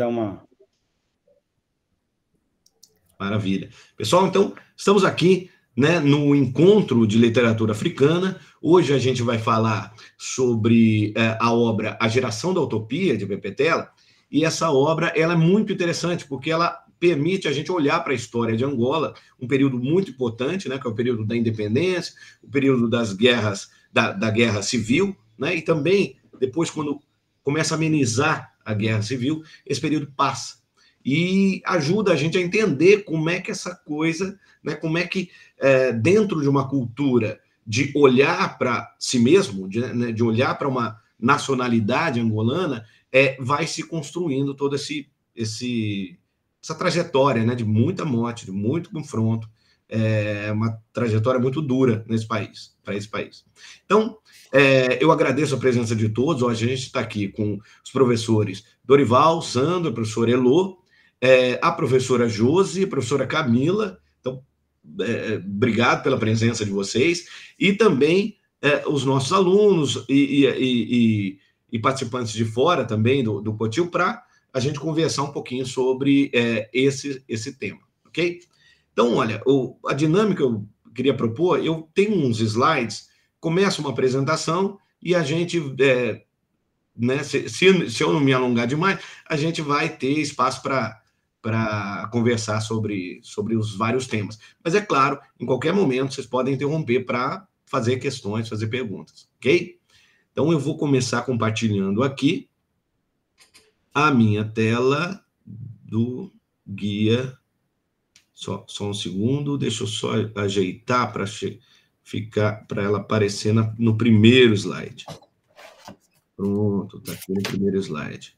dar uma. Maravilha. Pessoal, então, estamos aqui né, no encontro de literatura africana. Hoje a gente vai falar sobre é, a obra A Geração da Utopia, de Bepetela. E essa obra ela é muito interessante, porque ela permite a gente olhar para a história de Angola, um período muito importante, né, que é o período da independência, o período das guerras, da, da guerra civil, né, e também depois quando começa a amenizar a guerra civil, esse período passa. E ajuda a gente a entender como é que essa coisa, né, como é que é, dentro de uma cultura de olhar para si mesmo, de, né, de olhar para uma nacionalidade angolana, é, vai se construindo toda esse, esse essa trajetória né, de muita morte, de muito confronto, é, uma trajetória muito dura nesse país, para esse país. Então, é, eu agradeço a presença de todos. Hoje a gente está aqui com os professores Dorival, Sandro, professor Elô, é, a professora Josi, a professora Camila. Então, é, é, obrigado pela presença de vocês. E também é, os nossos alunos e, e, e, e, participantes de fora também do, do Cotil para a gente conversar um pouquinho sobre esse, esse tema, ok? Então, olha, o, a dinâmica que eu queria propor, eu tenho uns slides, começa uma apresentação e a gente, é, né, se, se, se, eu não me alongar demais, a gente vai ter espaço para conversar sobre, sobre os vários temas. Mas é claro, em qualquer momento vocês podem interromper para fazer questões, fazer perguntas, ok? Então eu vou começar compartilhando aqui a minha tela do guia só, só um segundo, deixa eu só ajeitar para ficar para ela aparecer na, no primeiro slide. Pronto, está aqui no primeiro slide.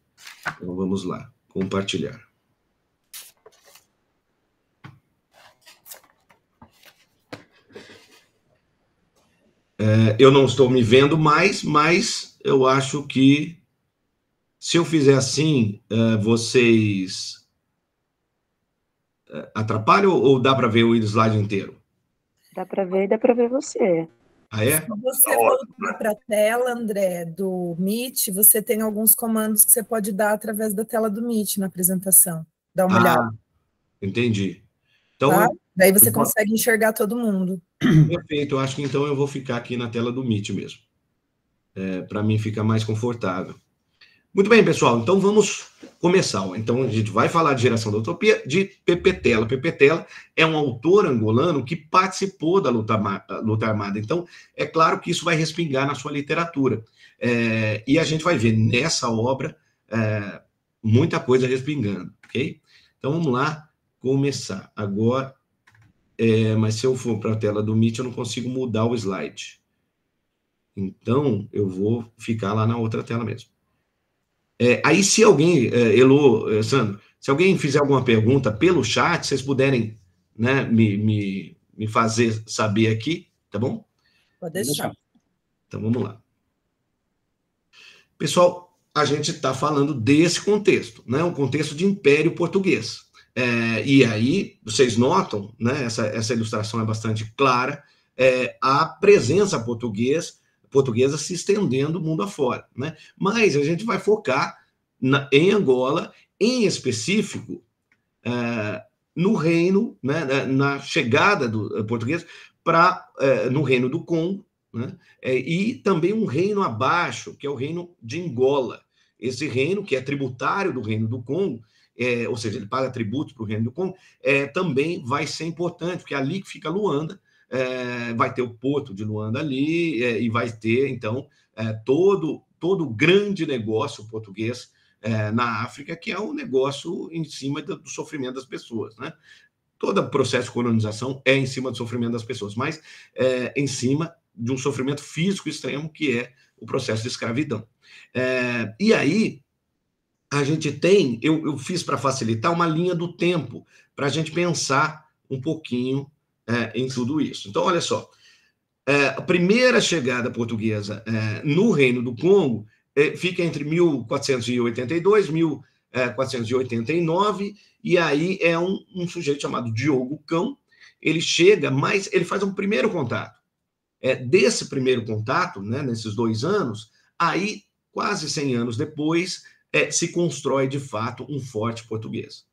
Então vamos lá, compartilhar. É, eu não estou me vendo mais, mas eu acho que se eu fizer assim, é, vocês é, atrapalha ou, ou dá para ver o slide inteiro? Dá para ver e dá para ver você. Ah, é? Se você voltar para a tela, André, do Meet, você tem alguns comandos que você pode dar através da tela do Meet na apresentação. Dá uma ah, olhada. Entendi. Então, tá? Daí você consegue enxergar todo mundo. Perfeito, eu acho que então eu vou ficar aqui na tela do Meet mesmo. É, para mim fica mais confortável. Muito bem, pessoal, então vamos começar. Então a gente vai falar de Geração da Utopia de Pepetela. Pepetela é um autor angolano que participou da luta, luta armada. Então é claro que isso vai respingar na sua literatura. É, e a gente vai ver nessa obra é, muita coisa respingando, ok? Então vamos lá começar. Agora, é, mas se eu for para a tela do Meet, eu não consigo mudar o slide. Então eu vou ficar lá na outra tela mesmo. É, aí, se alguém, é, Elo, é, Sandro, se alguém fizer alguma pergunta pelo chat, vocês puderem né, me, me, me fazer saber aqui, tá bom? Pode deixar. Então, vamos lá. Pessoal, a gente está falando desse contexto, né? Um contexto de império português. É, e aí, vocês notam, né? Essa, essa ilustração é bastante clara, é, a presença portuguesa portuguesa se estendendo o mundo afora. Né? Mas a gente vai focar na, em Angola, em específico, é, no reino, né, na, né, na chegada do eh, português para eh, no reino do Congo, né, é, e também um reino abaixo, que é o reino de Angola. Esse reino, que é tributário do reino do Congo, é, ou seja, ele paga tributo para o reino do Congo, é, também vai ser importante, porque é ali que fica Luanda, é, vai ter o Porto de Luanda ali é, e vai ter, então, é, todo todo o grande negócio português é, na África, que é um negócio em cima do, do sofrimento das pessoas, né? Todo processo de colonização é em cima do sofrimento das pessoas, mas é, em cima de um sofrimento físico extremo que é o processo de escravidão. É, e aí a gente tem, eu, eu fiz para facilitar uma linha do tempo para a gente pensar um pouquinho é, em tudo isso. Então, olha só. É, a primeira chegada portuguesa é, no Reino do Congo é, fica entre 1482 e 1489, é, e aí é um, um, sujeito chamado Diogo Cão. Ele chega, mas ele faz um primeiro contato. É, desse primeiro contato, né, nesses dois anos, aí, quase 100 anos depois, é, se constrói de fato um forte português.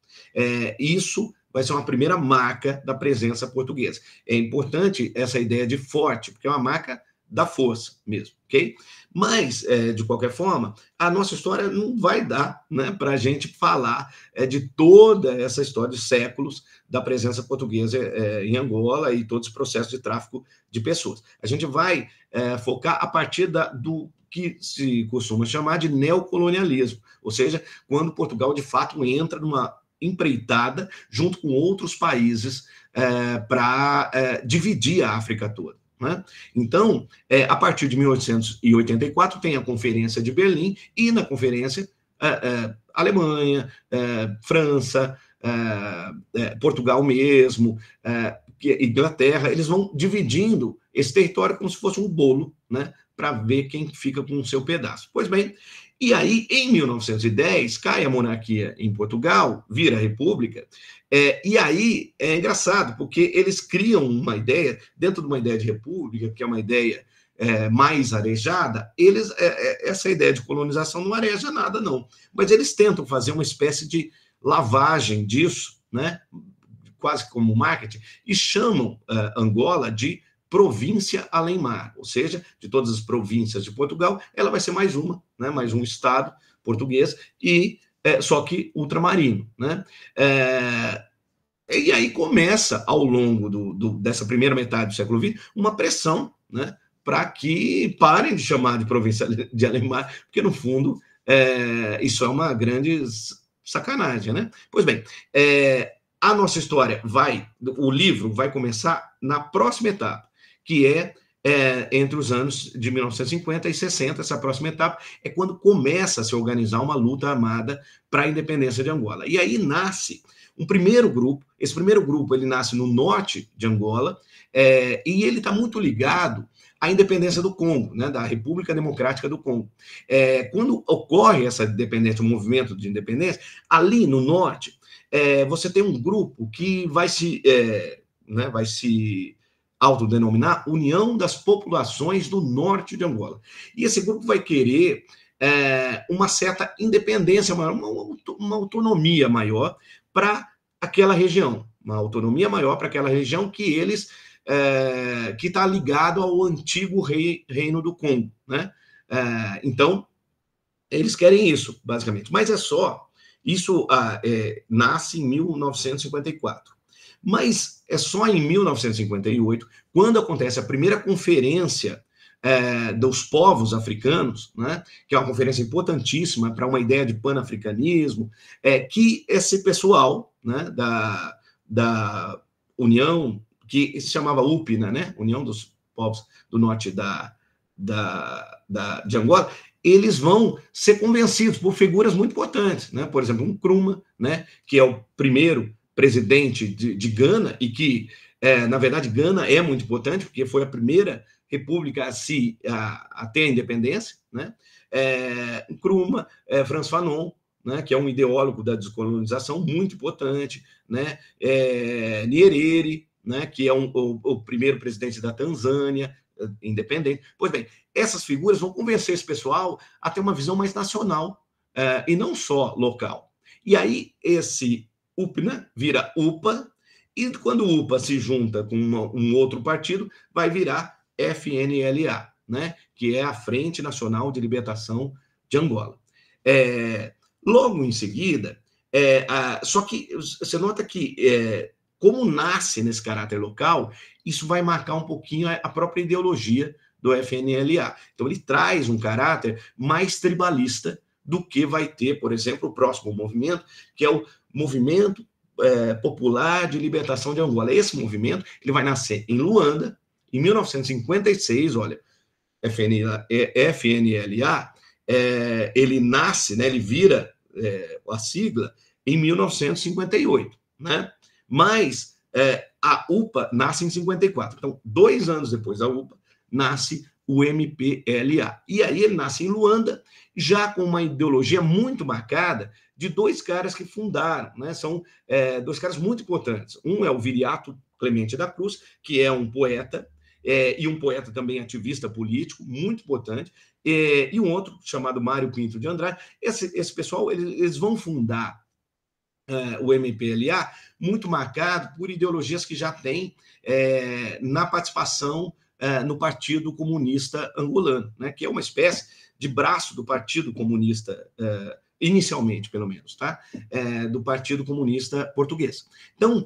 isso vai ser uma primeira marca da presença portuguesa. É importante essa ideia de forte, porque é uma marca da força mesmo, ok? Mas, é, de qualquer forma, a nossa história não vai dar né, para a gente falar é, de toda essa história de séculos da presença portuguesa é, em Angola e todos os processos de tráfico de pessoas. A gente vai é, focar a partir da, do que se costuma chamar de neocolonialismo, ou seja, quando Portugal de fato entra numa empreitada junto com outros países é, para é, dividir a África toda. Né? Então, é, a partir de 1884 tem a Conferência de Berlim e na Conferência é, é, Alemanha, é, França, Portugal mesmo, Inglaterra, eles vão dividindo esse território como se fosse um bolo, né? Para ver quem fica com o seu pedaço. Pois bem, e aí, em 1910, cai a monarquia em Portugal, vira a república, é, e aí é engraçado, porque eles criam uma ideia, dentro de uma ideia de república, que é uma ideia é, mais arejada, eles é, é essa ideia de colonização não areja nada, não. Mas eles tentam fazer uma espécie de lavagem disso, né? quase como marketing, e chamam é, Angola de província além mar, ou seja, de todas as províncias de Portugal, ela vai ser mais uma, né, mais um estado português, e é, só que ultramarino. Né? É, e aí começa, ao longo do, do, dessa primeira metade do século XX, uma pressão né, para que parem de chamar de província de além-mar, porque, no fundo, é, isso é uma grande sacanagem, né? Pois bem, é, a nossa história vai, o livro vai começar na próxima etapa que é, é, entre os anos de 1950 e 60, essa próxima etapa, é quando começa a se organizar uma luta armada para a independência de Angola. E aí nasce um primeiro grupo, esse primeiro grupo ele nasce no norte de Angola, é, e ele está muito ligado à independência do Congo, né, da República Democrática do Congo. É, quando ocorre essa independência, o movimento de independência, ali no norte, é, você tem um grupo que vai se, é, né, vai se autodenominar União das Populações do Norte de Angola. E esse grupo vai querer é, uma certa independência maior, uma, uma autonomia maior para aquela região, uma autonomia maior para aquela região que eles é, que está ligado ao antigo rei, reino do Congo, né? É, então eles querem isso, basicamente. Mas é só isso ah, é, nasce em 1954. Mas é só em 1958, quando acontece a primeira conferência é, dos povos africanos, né, que é uma conferência importantíssima para uma ideia de panafricanismo, é que esse pessoal né, da, da União, que se chamava UPNA, né, União dos Povos do Norte da, da, da, de Angola, eles vão ser convencidos por figuras muito importantes, né, por exemplo, um Kruma, né, que é o primeiro presidente de, de Gana, e que, é, na verdade, Gana é muito importante, porque foi a primeira república a, se, a, a ter a independência, né? É, Kruma, é, Franz Fanon, né, que é um ideólogo da descolonização muito importante, né? É, Nyerere, né, que é um, o, o, primeiro presidente da Tanzânia, é, independente. Pois bem, essas figuras vão convencer esse pessoal a ter uma visão mais nacional é, e não só local. E aí esse UPNA, né? vira UPA, e quando o UPA se junta com uma, um outro partido, vai virar FNLA, né? que é a Frente Nacional de Libertação de Angola. É, logo em seguida, é, a, só que você nota que, é, como nasce nesse caráter local, isso vai marcar um pouquinho a, a própria ideologia do FNLA. Então, ele traz um caráter mais tribalista do que vai ter, por exemplo, o próximo movimento, que é o movimento é, popular de libertação de Angola. Esse movimento ele vai nascer em Luanda, em 1956, olha, FNLA, é, é, ele nasce, né, ele vira é, a sigla em 1958, né? Mas é, a UPA nasce em 54. Então, dois anos depois da UPA, nasce o MPLA. E aí ele nasce em Luanda, já com uma ideologia muito marcada de dois caras que fundaram, né? São é, dois caras muito importantes. Um é o Viriato Clemente da Cruz, que é um poeta é, e um poeta também ativista político, muito importante, é, e um outro chamado Mário Pinto de Andrade. Esse, esse pessoal, eles, eles vão fundar é, o MPLA muito marcado por ideologias que já tem é, na participação eh, no Partido Comunista Angolano, né, que é uma espécie de braço do Partido Comunista, uh, inicialmente, pelo menos, tá? Uh, do Partido Comunista Português. Então,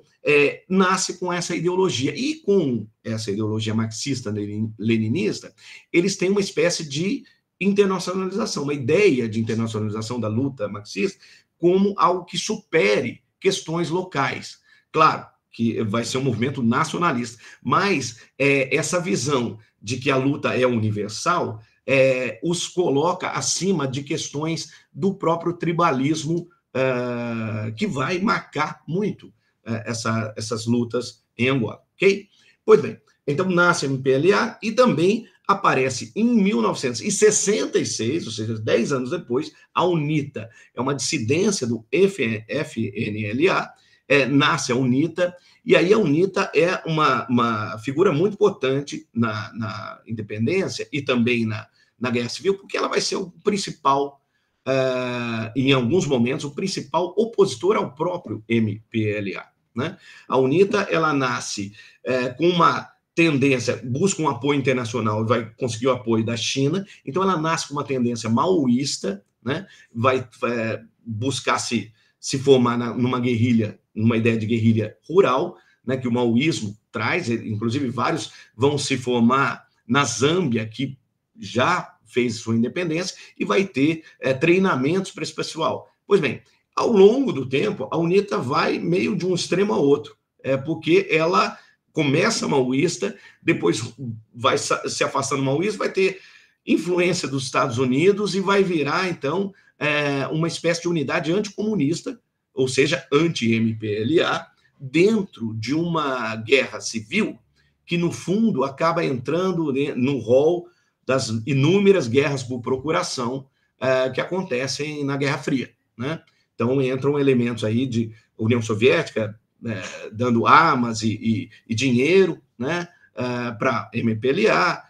nasce com essa ideologia. E com essa ideologia marxista-leninista, eles têm uma espécie de internacionalização, uma ideia de internacionalização da luta marxista como algo que supere questões locais. Claro, que vai ser um movimento nacionalista. Mas é, essa visão de que a luta é universal é, os coloca acima de questões do próprio tribalismo é, que vai marcar muito é, essa, essas lutas em Angola, ok? Pois bem, então nasce a MPLA e também aparece em 1966, ou seja, 10 anos depois, a UNITA. É uma dissidência do FN, FNLA, é, nasce a UNITA, e aí a UNITA é uma, uma figura muito importante na, na independência e também na, na Guerra Civil, porque ela vai ser o principal, uh, em alguns momentos, o principal opositor ao próprio MPLA. Né? A UNITA ela nasce eh, com uma tendência, busca um apoio internacional, vai conseguir o apoio da China, então ela nasce com uma tendência maoísta, né? vai é, buscar se, se formar na, numa guerrilha uma ideia de guerrilha rural, né, que o maoísmo traz, inclusive vários vão se formar na Zâmbia, que já fez sua independência, e vai ter é, treinamentos para esse pessoal. Pois bem, ao longo do tempo, a UNITA vai meio de um extremo a outro, é, porque ela começa maoísta, depois vai se afastando maoísta, vai ter influência dos Estados Unidos e vai virar, então, é, uma espécie de unidade anticomunista ou seja, anti-MPLA, dentro de uma guerra civil que, no fundo, acaba entrando né, no rol das inúmeras guerras por procuração uh, que acontecem na Guerra Fria. Né? Então, entram elementos aí de União Soviética eh, dando armas e, e, e dinheiro né, uh, eh, para MPLA,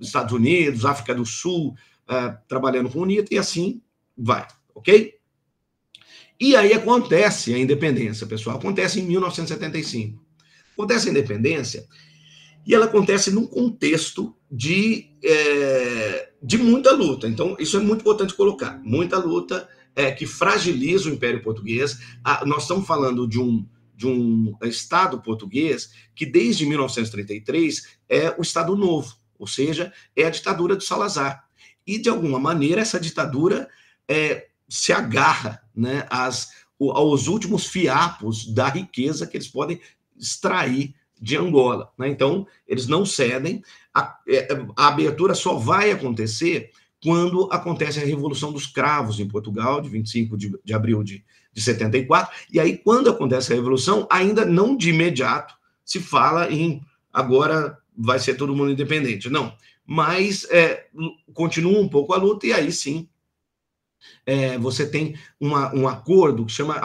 Estados Unidos, África do Sul, trabalhando com o NITO, e assim vai, ok? E aí acontece a independência, pessoal. Acontece em 1975. Acontece a independência e ela acontece num contexto de, é, de muita luta. Então, isso é muito importante colocar. Muita luta é, que fragiliza o Império Português. A, nós estamos falando de um, de um Estado português que, desde 1933, é o Estado Novo, ou seja, é a ditadura do Salazar. E, de alguma maneira, essa ditadura é, se agarra né, às, aos últimos fiapos da riqueza que eles podem extrair de Angola. Né? Então, eles não cedem. A, é, é, a, abertura só vai acontecer quando acontece a Revolução dos Cravos em Portugal, de 25 de, de abril de, de 74. E aí, quando acontece a Revolução, ainda não de imediato se fala em agora vai ser todo mundo independente. Não. Mas é, continua um pouco a luta, e aí sim é, você tem uma, um acordo que chama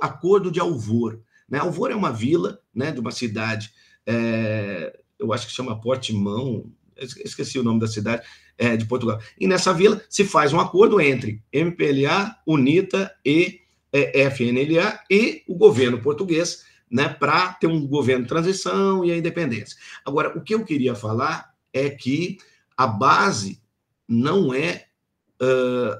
Acordo de Alvor. Né? Alvor é uma vila né, de uma cidade, é, eu acho que chama Portimão, esqueci o nome da cidade, é, de Portugal. E nessa vila se faz um acordo entre MPLA, UNITA e é, FNLA e o governo português né, para ter um governo de transição e a independência. Agora, o que eu queria falar é que a base não é uh,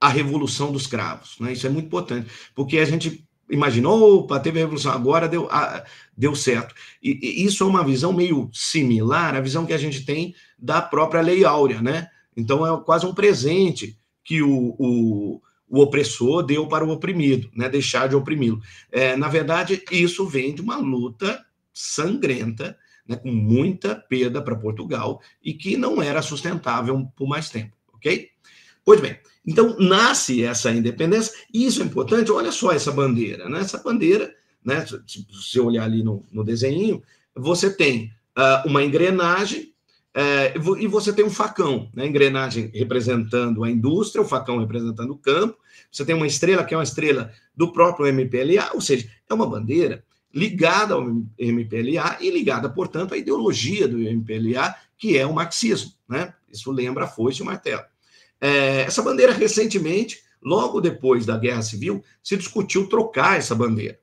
a revolução dos cravos. Né? Isso é muito importante, porque a gente imaginou, opa, teve a revolução, agora deu, ah, deu certo. E, e, isso é uma visão meio similar à visão que a gente tem da própria Lei Áurea, né? Então é quase um presente que o, o, o opressor deu para o oprimido, né? Deixar de oprimi-lo. É, na verdade, isso vem de uma luta sangrenta, né? com muita perda para Portugal e que não era sustentável por mais tempo, ok? Pois bem, então nasce essa independência, e isso é importante, olha só essa bandeira, né? Essa bandeira, né? Se você olhar ali no, no desenho, você tem uh, uma engrenagem uh, e você tem um facão, né? A engrenagem representando a indústria, o facão representando o campo, você tem uma estrela que é uma estrela do próprio MPLA, ou seja, é uma bandeira ligada ao MPLA e ligada, portanto, à ideologia do MPLA, que é o marxismo, né? Isso lembra a foice e o martelo. É, essa bandeira, recentemente, logo depois da Guerra Civil, se discutiu trocar essa bandeira.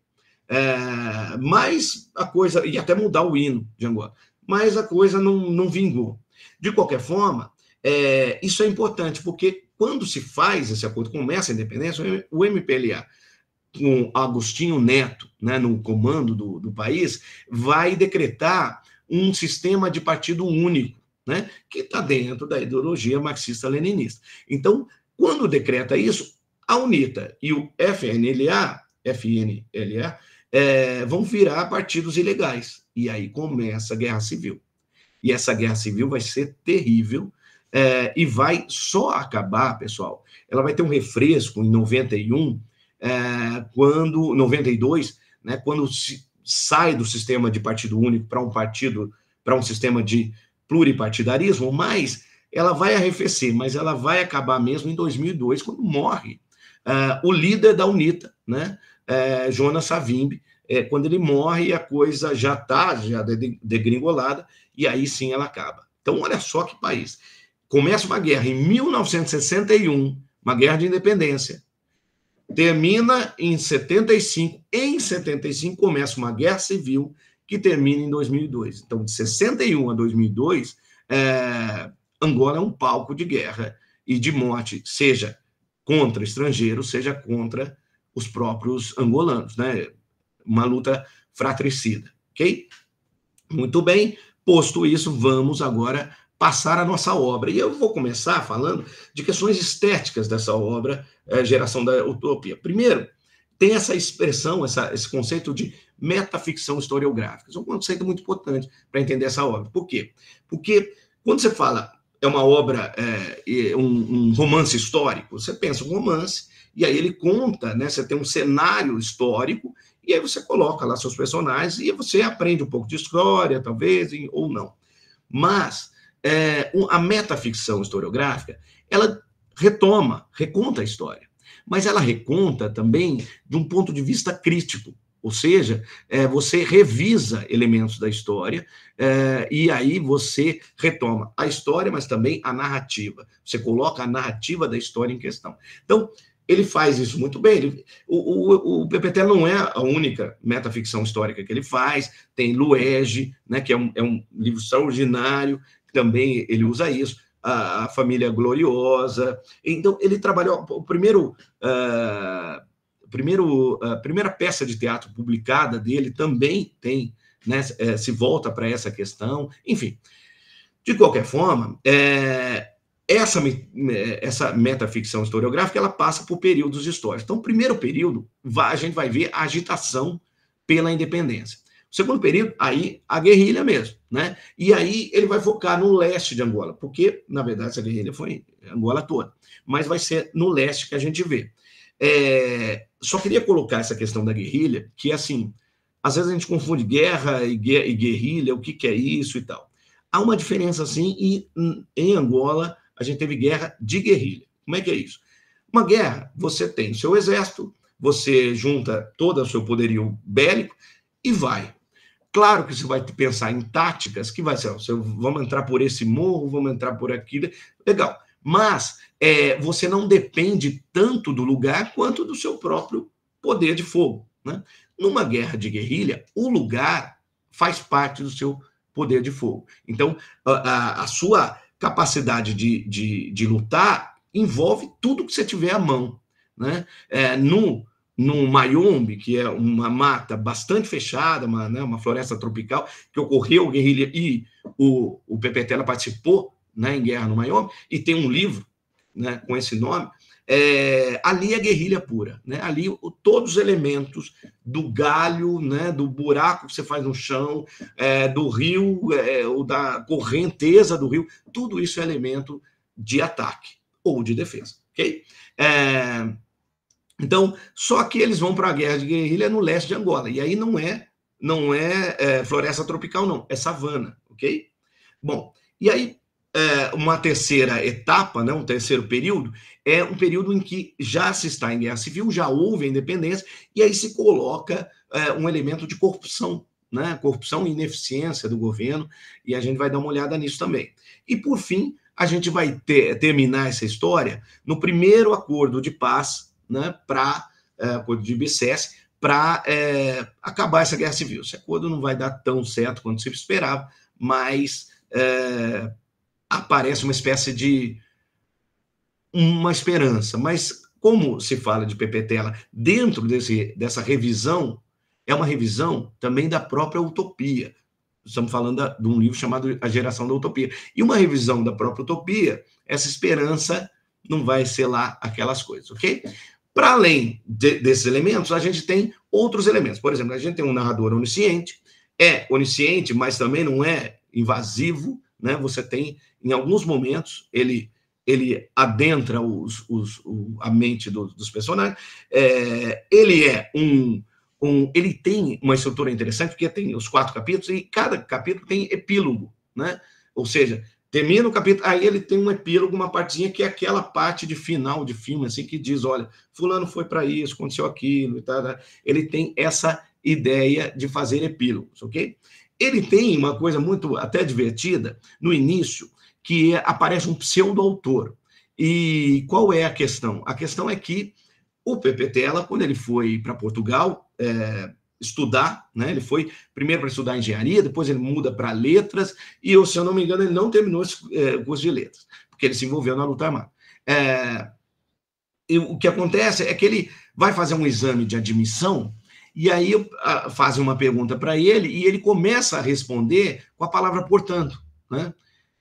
É, mas a coisa, e até mudar o hino de Angola, mas a coisa não, não vingou. De qualquer forma, é, isso é importante, porque quando se faz esse acordo, começa a independência, o MPLA, com Agostinho Neto né, no comando do, do país, vai decretar um sistema de partido único, né? que está dentro da ideologia marxista-leninista. Então, quando decreta isso, a UNITA e o FNLA, FNLA é, vão virar partidos ilegais. E aí começa a guerra civil. E essa guerra civil vai ser terrível é, e vai só acabar, pessoal. Ela vai ter um refresco em 91, é, quando 92, né, quando se sai do sistema de partido único para um partido, para um sistema de pluripartidarismo, mas ela vai arrefecer, mas ela vai acabar mesmo em 2002, quando morre uh, o líder da UNITA, né? Uh, Jonas Savimbi, é, quando ele morre, a coisa já está já degringolada, e aí sim ela acaba. Então, olha só que país. Começa uma guerra em 1961, uma guerra de independência. Termina em 75. Em 75 começa uma guerra civil que termina em 2002. Então, de 61 a 2002, é, Angola é um palco de guerra e de morte, seja contra estrangeiros, seja contra os próprios angolanos, né? Uma luta fratricida, ok? Muito bem, posto isso, vamos agora passar a nossa obra. E eu vou começar falando de questões estéticas dessa obra, é, Geração da Utopia. Primeiro, tem essa expressão, essa, esse conceito de metaficção historiográfica. Isso é um conceito muito importante para entender essa obra. Por quê? Porque quando você fala é uma obra, é, um, um, romance histórico, você pensa um romance, e aí ele conta, né? Você tem um cenário histórico, e aí você coloca lá seus personagens e você aprende um pouco de história, talvez, ou não. Mas é, a metaficção historiográfica, ela retoma, reconta a história mas ela reconta também de um ponto de vista crítico. Ou seja, é, você revisa elementos da história é, e aí você retoma a história, mas também a narrativa. Você coloca a narrativa da história em questão. Então, ele faz isso muito bem. Ele, o, o, o PPT não é a única metaficção histórica que ele faz. Tem Luege, né, que é um, é um livro extraordinário, também ele usa isso a, a família gloriosa. Então, ele trabalhou. O primeiro. Uh, primeiro, a primeira peça de teatro publicada dele também tem, né, é, se volta para essa questão, enfim. De qualquer forma, é, essa, essa metaficção historiográfica ela passa por períodos históricos. Então, o primeiro período, a gente vai ver a agitação pela independência. Segundo período, aí a guerrilha mesmo, né? E aí ele vai focar no leste de Angola, porque, na verdade, essa guerrilha foi Angola toda. Mas vai ser no leste que a gente vê. É, só queria colocar essa questão da guerrilha, que assim, às vezes a gente confunde guerra e, guerrilha, o que, que é isso e tal. Há uma diferença, sim, e em Angola a gente teve guerra de guerrilha. Como é que é isso? Uma guerra, você tem seu exército, você junta todo o seu poderio bélico e vai Claro que você vai pensar em táticas que vai ser, vamos entrar por esse morro, vamos entrar por aquilo, legal. Mas é, você não depende tanto do lugar quanto do seu próprio poder de fogo. Né? Numa guerra de guerrilha, o lugar faz parte do seu poder de fogo. Então, a, a, a sua capacidade de, de, de, lutar envolve tudo que você tiver à mão. Né? É, no no Mayombe, que é uma mata bastante fechada, uma, né, uma floresta tropical, que ocorreu guerrilha e o, o Pepetela participou né, em guerra no Mayombe, e tem um livro né, com esse nome. É, ali é guerrilha pura, né? ali o, todos os elementos do galho, né, do buraco que você faz no chão, é, do rio, é, ou da correnteza do rio, tudo isso é elemento de ataque ou de defesa, ok? É, então, só que eles vão para a guerra de guerrilha no leste de Angola. E aí não é não é, é floresta tropical, não, é savana, ok? Bom, e aí é, uma terceira etapa, né, um terceiro período, é um período em que já se está em guerra civil, já houve a independência, e aí se coloca é, um elemento de corrupção, né? Corrupção e ineficiência do governo, e a gente vai dar uma olhada nisso também. E por fim, a gente vai ter, terminar essa história no primeiro acordo de paz né, para é, acordo de BCS, para é, acabar essa guerra civil. Esse acordo não vai dar tão certo quanto se esperava, mas é, aparece uma espécie de uma esperança. Mas como se fala de PPTela dentro desse, dessa revisão, é uma revisão também da própria utopia. Estamos falando da, de um livro chamado A Geração da Utopia. E uma revisão da própria utopia, essa esperança não vai ser lá aquelas coisas, ok? Para além de, desses elementos, a gente tem outros elementos. Por exemplo, a gente tem um narrador onisciente, é onisciente, mas também não é invasivo. Né? Você tem, em alguns momentos, ele ele adentra os, os, o, a mente do, dos personagens. É, ele é um, um, ele tem uma estrutura interessante porque tem os quatro capítulos e cada capítulo tem epílogo, né? Ou seja, Termina o capítulo, aí ele tem um epílogo, uma partezinha que é aquela parte de final de filme, assim, que diz: olha, Fulano foi para isso, aconteceu aquilo e tal. Né? Ele tem essa ideia de fazer epílogos, ok? Ele tem uma coisa muito até divertida no início, que é, aparece um pseudo-autor. E qual é a questão? A questão é que o Pepe Tela quando ele foi para Portugal, é, estudar, né? Ele foi primeiro para estudar engenharia, depois ele muda para letras, e eu, se eu não me engano, ele não terminou esse é, curso de letras, porque ele se envolveu na luta armada. É, e o que acontece é que ele vai fazer um exame de admissão, e aí ah, fazem uma pergunta para ele, e ele começa a responder com a palavra portanto, né?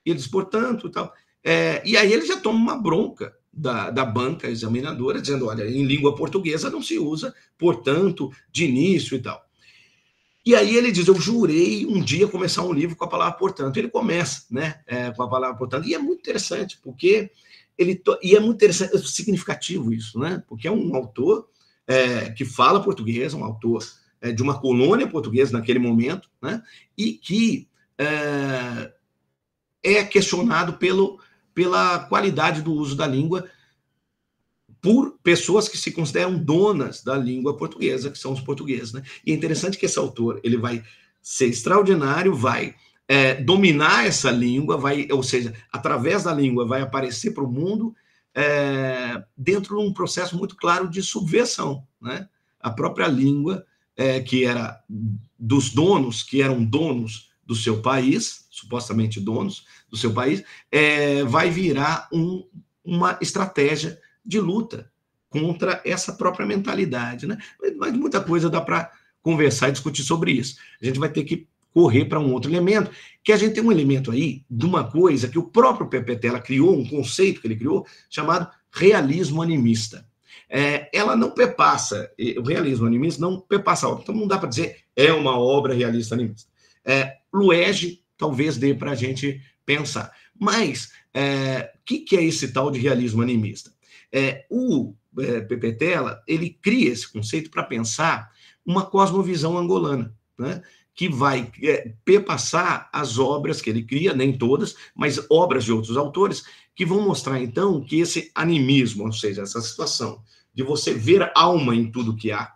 E ele diz, portanto, e tal. É, e aí ele já toma uma bronca da, da banca examinadora, dizendo: olha, em língua portuguesa não se usa, portanto, de início e tal. E aí ele diz: Eu jurei um dia começar um livro com a palavra portanto. Ele começa, né, é, com a palavra portanto. E é muito interessante, porque ele. To... E é muito interessante, é significativo isso, né? Porque é um autor é, que fala português, um autor é, de uma colônia portuguesa naquele momento, né? E que é, é questionado pelo pela qualidade do uso da língua por pessoas que se consideram donas da língua portuguesa, que são os portugueses, né? E é interessante que esse autor, ele vai ser extraordinário, vai é, dominar essa língua, vai, ou seja, através da língua vai aparecer para o mundo é, dentro de um processo muito claro de subversão, né? A própria língua é, que era dos donos, que eram donos do seu país, supostamente donos do seu país, é, vai virar um, uma estratégia de luta contra essa própria mentalidade. Né? Mas muita coisa dá para conversar e discutir sobre isso. A gente vai ter que correr para um outro elemento, que a gente tem um elemento aí de uma coisa que o próprio Tela criou, um conceito que ele criou, chamado realismo animista. É, ela não perpassa, o realismo animista não perpassa a obra, então não dá para dizer é uma obra realista animista. É, Luege talvez dê para a gente pensar. Mas o é, que, que é esse tal de realismo animista? É, o é, Tela ele cria esse conceito para pensar uma cosmovisão angolana, né? que vai é, perpassar as obras que ele cria, nem todas, mas obras de outros autores, que vão mostrar então que esse animismo, ou seja, essa situação de você ver alma em tudo que há,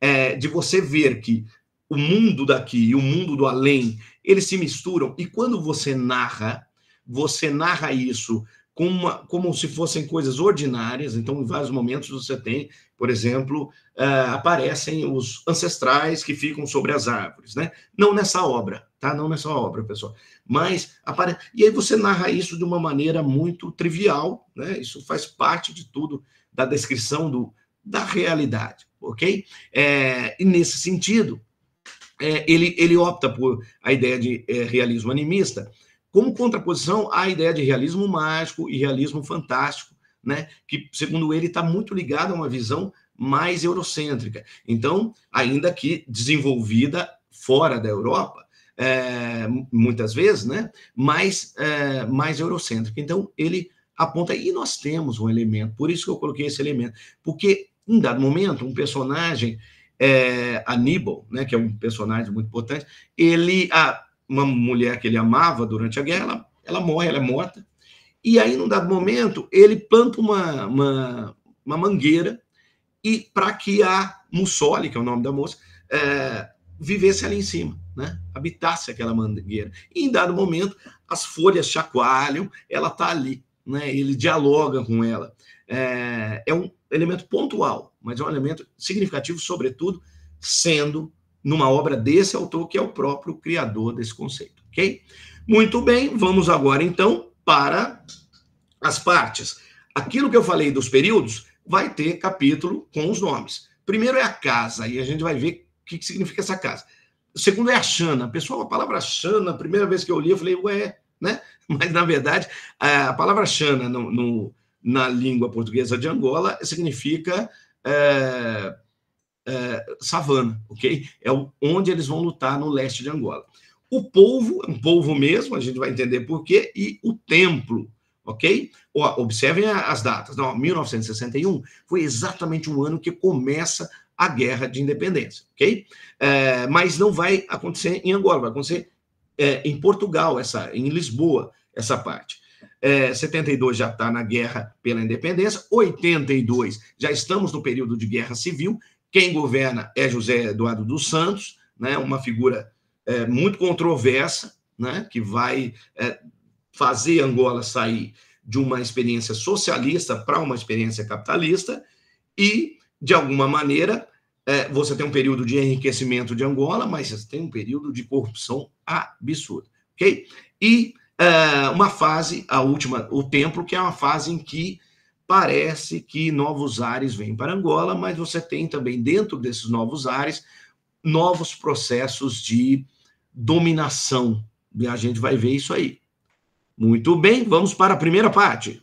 é, de você ver que o mundo daqui e o mundo do além, eles se misturam. E quando você narra, você narra isso como, uma, como se fossem coisas ordinárias. Então, em vários momentos você tem, por exemplo, uh, aparecem os ancestrais que ficam sobre as árvores, né? Não nessa obra, tá? Não nessa obra, pessoal. Mas aparece e aí você narra isso de uma maneira muito trivial, né? Isso faz parte de tudo da descrição do, da realidade, ok? É, e nesse sentido, é, ele, ele opta por a ideia de é, realismo animista como contraposição à ideia de realismo mágico e realismo fantástico, né? que, segundo ele, está muito ligado a uma visão mais eurocêntrica. Então, ainda que desenvolvida fora da Europa, é, muitas vezes, né? mas é, mais eurocêntrica. Então, ele aponta, e nós temos um elemento, por isso que eu coloquei esse elemento, porque em dado momento, um personagem é, Aníbal, né, que é um personagem muito importante, ele, a, uma mulher que ele amava durante a guerra, ela, ela morre, ela é morta. E aí, num dado momento, ele planta uma, uma, uma mangueira e para que a Mussoli, que é o nome da moça, é, vivesse ali em cima, né? habitasse aquela mangueira. E em dado momento, as folhas chacoalham, ela está ali, né? ele dialoga com ela. É, é um elemento pontual, mas é um elemento significativo, sobretudo, sendo numa obra desse autor, que é o próprio criador desse conceito, ok? Muito bem, vamos agora, então, para as partes. Aquilo que eu falei dos períodos vai ter capítulo com os nomes. Primeiro é a casa, e a gente vai ver o que, significa essa casa. segundo é a Xana. Pessoal, a palavra Xana, a primeira vez que eu li, eu falei, ué, né? Mas, na verdade, a palavra Xana no, no, na língua portuguesa de Angola significa é, é, savana, ok? É onde eles vão lutar no leste de Angola. O povo é um povo mesmo, a gente vai entender por quê, e o templo, ok? Observem as datas. Não, 1961 foi exatamente o ano que começa a guerra de independência, ok? É, mas não vai acontecer em Angola, vai acontecer é, em Portugal, essa, em Lisboa, essa parte. É, 72 já está na guerra pela independência, 82 já estamos no período de guerra civil. Quem governa é José Eduardo dos Santos, né, uma figura é, muito controversa, né, que vai é, fazer Angola sair de uma experiência socialista para uma experiência capitalista, e, de alguma maneira, é, você tem um período de enriquecimento de Angola, mas você tem um período de corrupção absurda, ok? E é uma fase, a última, o templo, que é uma fase em que parece que novos ares vêm para Angola, mas você tem também dentro desses novos ares novos processos de dominação. E a gente vai ver isso aí. Muito bem, vamos para a primeira parte.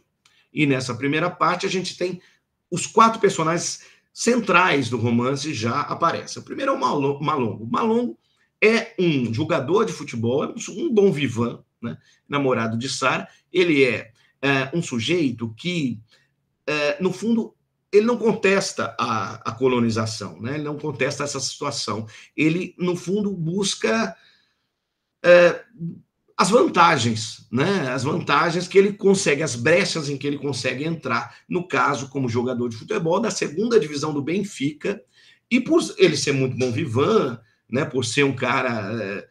E nessa primeira parte a gente tem os quatro personagens centrais do romance já aparecem. O primeiro é o Malongo. Malongo é um jogador de futebol, é um bom vivan, né? namorado de Sara, ele é, é, um sujeito que, é, no fundo, ele não contesta a, a colonização, né? ele não contesta essa situação. Ele, no fundo, busca é, as vantagens, né? as vantagens que ele consegue, as brechas em que ele consegue entrar, no caso, como jogador de futebol, da segunda divisão do Benfica, e por ele ser muito bom vivan, né? por ser um cara é,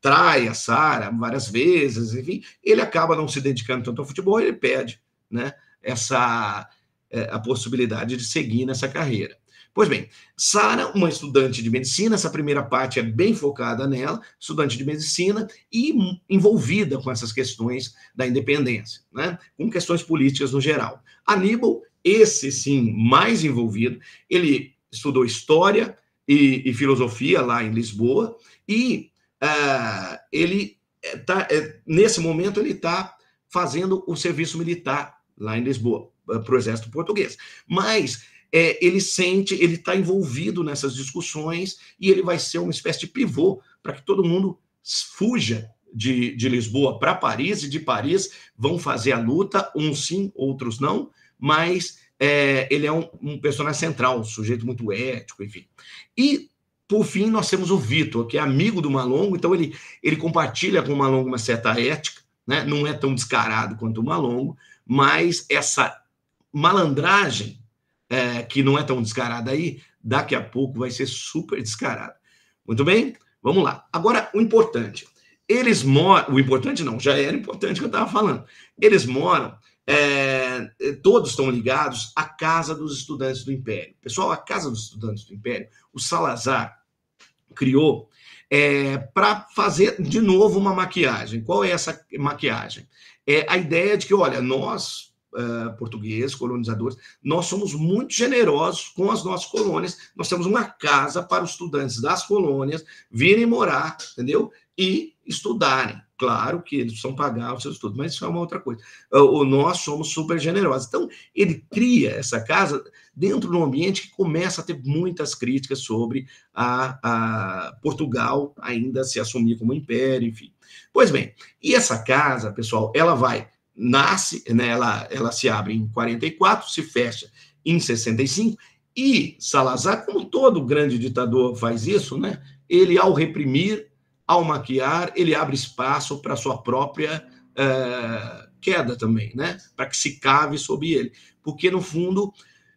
trai a Sara várias vezes, enfim, ele acaba não se dedicando tanto ao futebol, ele perde né, essa, é, a possibilidade de seguir nessa carreira. Pois bem, Sara, uma estudante de medicina, essa primeira parte é bem focada nela, estudante de medicina e envolvida com essas questões da independência, né? com questões políticas no geral. Aníbal, esse sim, mais envolvido, ele estudou história e, e filosofia lá em Lisboa e ah, ele está eh, eh, nesse momento ele está fazendo o serviço militar lá em Lisboa, eh, para o exército português. Mas é, ele sente, ele está envolvido nessas discussões e ele vai ser uma espécie de pivô para que todo mundo fuja de, de Lisboa para Paris e de Paris vão fazer a luta, uns sim, outros não, mas é, ele é um, um personagem central, um sujeito muito ético, enfim. E por fim, nós temos o Vitor, que é amigo do Malongo, então ele, ele compartilha com o Malongo uma certa ética, né? não é tão descarado quanto o Malongo, mas essa malandragem, é, que não é tão descarada aí, daqui a pouco vai ser super descarada. Muito bem? Vamos lá. Agora, o importante. Eles moram. O importante não, já era importante que eu estava falando. Eles moram. É, é, todos estão ligados à Casa dos Estudantes do Império. Pessoal, a Casa dos Estudantes do Império, o Salazar, criou é, para fazer de novo uma maquiagem. Qual é essa maquiagem? É a ideia de que, olha, nós, uh, portugueses, colonizadores, nós somos muito generosos com as nossas colônias, nós temos uma casa para os estudantes das colônias virem morar, entendeu? E estudarem. Claro que eles precisam pagar os seus estudos, mas isso é uma outra coisa. O nós somos super generosos. Então, ele cria essa casa dentro de um ambiente que começa a ter muitas críticas sobre a, a Portugal ainda se assumir como império, enfim. Pois bem, e essa casa, pessoal, ela vai, nasce, né, ela, ela se abre em 44, se fecha em 65, e Salazar, como todo grande ditador faz isso, né, ele, ao reprimir ao maquiar, ele abre espaço para sua própria uh, queda também, né? Para que se cave sobre ele. Porque, no fundo,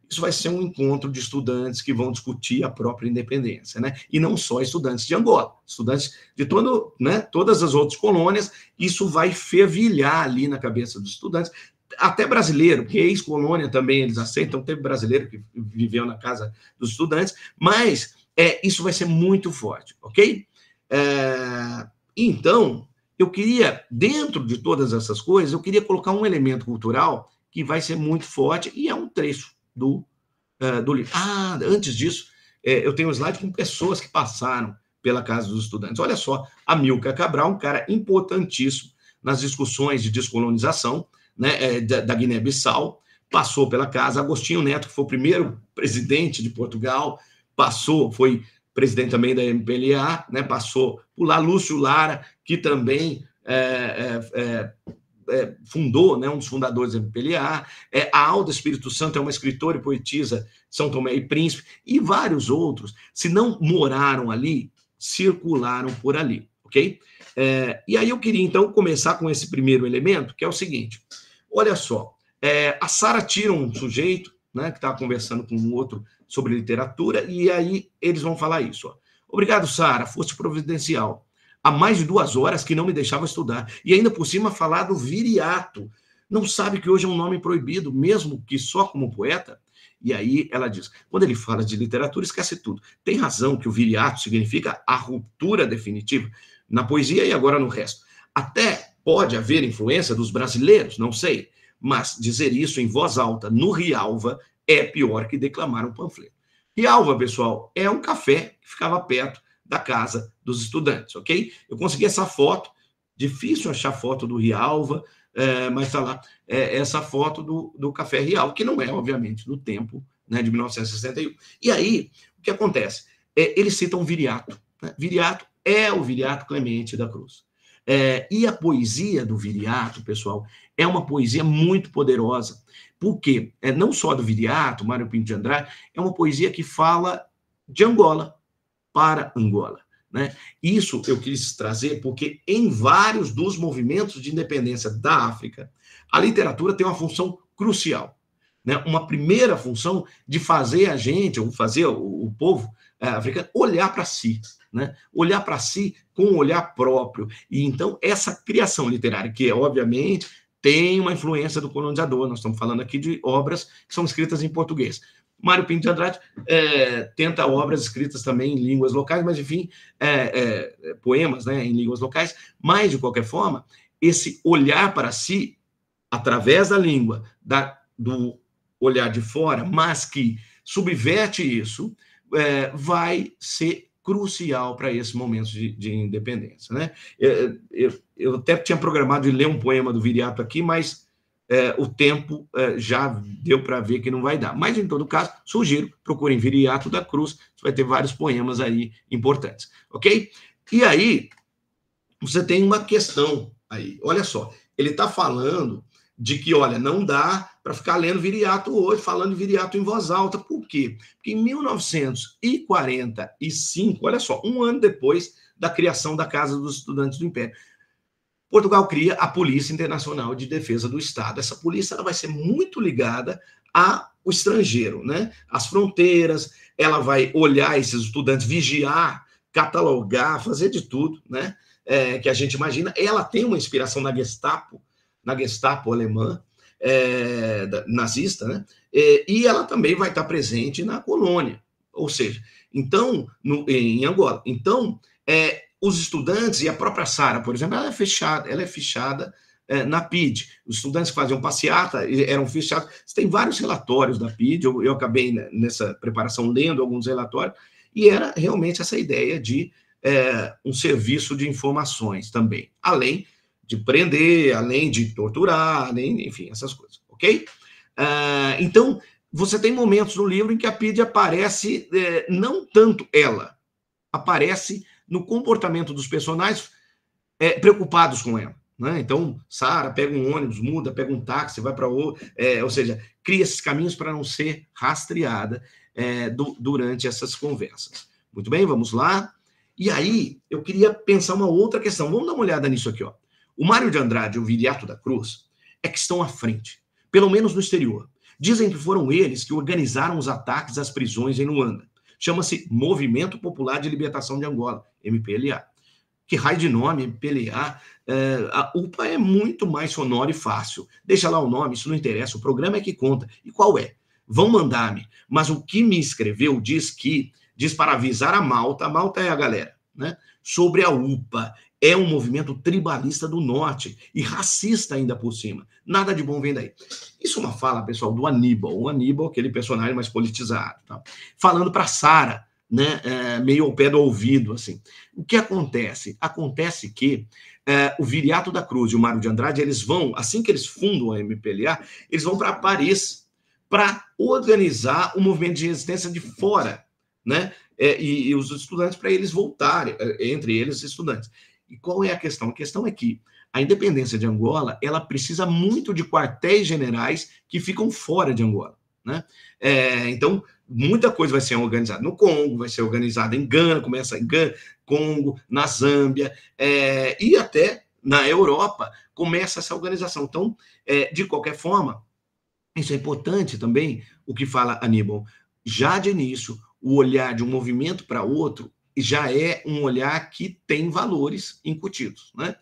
isso vai ser um encontro de estudantes que vão discutir a própria independência, né? E não só estudantes de Angola, estudantes de todo, né, todas as outras colônias, isso vai fervilhar ali na cabeça dos estudantes, até brasileiro, que ex-colônia também eles aceitam, teve brasileiro que viveu na casa dos estudantes, mas é, isso vai ser muito forte, ok? É, então, eu queria, dentro de todas essas coisas, eu queria colocar um elemento cultural que vai ser muito forte e é um trecho do, é, do livro. Ah, antes disso, é, eu tenho um slide com pessoas que passaram pela Casa dos Estudantes. Olha só, a Milka Cabral, um cara importantíssimo nas discussões de descolonização né, é, da, da Guiné-Bissau, passou pela Casa. Agostinho Neto, que foi o primeiro presidente de Portugal, passou, foi presidente também da MPLA, né, passou por lá, Lúcio Lara, que também é, é, é, é fundou, né, um dos fundadores da MPLA, é, a Alda Espírito Santo é uma escritora e poetisa de São Tomé e Príncipe, e vários outros, se não moraram ali, circularam por ali, ok? É, e aí eu queria, então, começar com esse primeiro elemento, que é o seguinte, olha só, é, a Sara tira um sujeito, né, que estava conversando com um outro sobre literatura, e aí eles vão falar isso. Ó. Obrigado, Sara, fosse providencial. Há mais de duas horas que não me deixava estudar. E ainda por cima falar do viriato. Não sabe que hoje é um nome proibido, mesmo que só como poeta? E aí ela diz: quando ele fala de literatura, esquece tudo. Tem razão que o viriato significa a ruptura definitiva na poesia e agora no resto. Até pode haver influência dos brasileiros, não sei, mas dizer isso em voz alta no Rialva é pior que declamar um panfleto. Rialva, pessoal, é um café que ficava perto da casa dos estudantes, ok? Eu consegui essa foto, difícil achar foto do Rialva, é, mas está lá, é, essa foto do, do Café Rialva, que não é, obviamente, do tempo né, de 1961. E aí, o que acontece? É, eles citam Viriato. Né? Viriato é o Viriato Clemente da Cruz. É, e a poesia do Viriato, pessoal, é uma poesia muito poderosa, porque é não só do Viriato, Mário Pinto de Andrade, é uma poesia que fala de Angola para Angola. Né? Isso eu quis trazer porque em vários dos movimentos de independência da África, a literatura tem uma função crucial. Né? Uma primeira função de fazer a gente, ou fazer o, o povo é, africano, olhar para si, né? olhar para si com um olhar próprio. E então, essa criação literária, que obviamente tem uma influência do colonizador, nós estamos falando aqui de obras que são escritas em português. Mário Pinto de Andrade é, tenta obras escritas também em línguas locais, mas enfim, é, é, poemas né, em línguas locais, mas de qualquer forma, esse olhar para si através da língua, da, do olhar de fora, mas que subverte isso, vai ser crucial para esse momento de, de, independência. Né? Eu, é, é, eu, eu, até tinha programado de ler um poema do Viriato aqui, mas é, o tempo é, já deu para ver que não vai dar. Mas, em todo caso, sugiro, procurem Viriato da Cruz, você vai ter vários poemas aí importantes, ok? E aí, você tem uma questão aí, olha só, ele está falando de que, olha, não dá para ficar lendo Viriato hoje, falando Viriato em voz alta. Por quê? Porque em 1945, olha só, um ano depois da criação da Casa dos Estudantes do Império, Portugal cria a Polícia Internacional de Defesa do Estado. Essa polícia ela vai ser muito ligada ao estrangeiro, né? As fronteiras, ela vai olhar esses estudantes, vigiar, catalogar, fazer de tudo, né? É, que a gente imagina. Ela tem uma inspiração na Gestapo, na Gestapo alemã, é, nazista, né? É, e ela também vai estar presente na colônia, ou seja, então, no, em Angola. Então, é, os estudantes e a própria Sara, por exemplo, ela é fechada, ela é fechada é, na PID. Os estudantes que faziam passeata eram fechados. Tem vários relatórios da PID, eu, eu acabei né, nessa preparação lendo alguns relatórios, e era realmente essa ideia de é, um serviço de informações também, além de prender, além de torturar, nem enfim, essas coisas, ok? Uh, então, você tem momentos no livro em que a PID aparece, eh, não tanto ela, aparece no comportamento dos personagens eh, preocupados com ela. Né? Então, Sara pega um ônibus, muda, pega um táxi, vai para outro, eh, ou seja, cria esses caminhos para não ser rastreada do, durante essas conversas. Muito bem, vamos lá. E aí, eu queria pensar uma outra questão. Vamos dar uma olhada nisso aqui, ó. O Mário de Andrade e o Viriato da Cruz é que estão à frente, pelo menos no exterior. Dizem que foram eles que organizaram os ataques às prisões em Luanda. Chama-se Movimento Popular de Libertação de Angola, MPLA. Que raio de nome, MPLA. É, a UPA é muito mais sonora e fácil. Deixa lá o nome, isso não interessa. O programa é que conta. E qual é? Vão mandar-me. Mas o que me escreveu diz que, diz para avisar a Malta, a Malta é a galera, né? Sobre a UPA é um movimento tribalista do norte e racista ainda por cima. Nada de bom vem daí. Isso é uma fala, pessoal, do Aníbal. O Aníbal, aquele personagem mais politizado. Tá? Falando para Sara, né, é, meio ao pé do ouvido, assim. O que acontece? Acontece que é, o Viriato da Cruz e o Mário de Andrade, eles vão, assim que eles fundam a MPLA, eles vão para Paris para organizar o um movimento de resistência de fora, né? É, e, e os estudantes para eles voltarem, é, entre eles estudantes. E qual é a questão? A questão é que a independência de Angola ela precisa muito de quartéis generais que ficam fora de Angola. Né? É, então, muita coisa vai ser organizada no Congo, vai ser organizada em Gana, começa em Gana, Congo, na Zâmbia, é, e até na Europa começa essa organização. Então, é, de qualquer forma, isso é importante também, o que fala Aníbal. Já de início, o olhar de um movimento para outro já é um olhar que tem valores incutidos, né?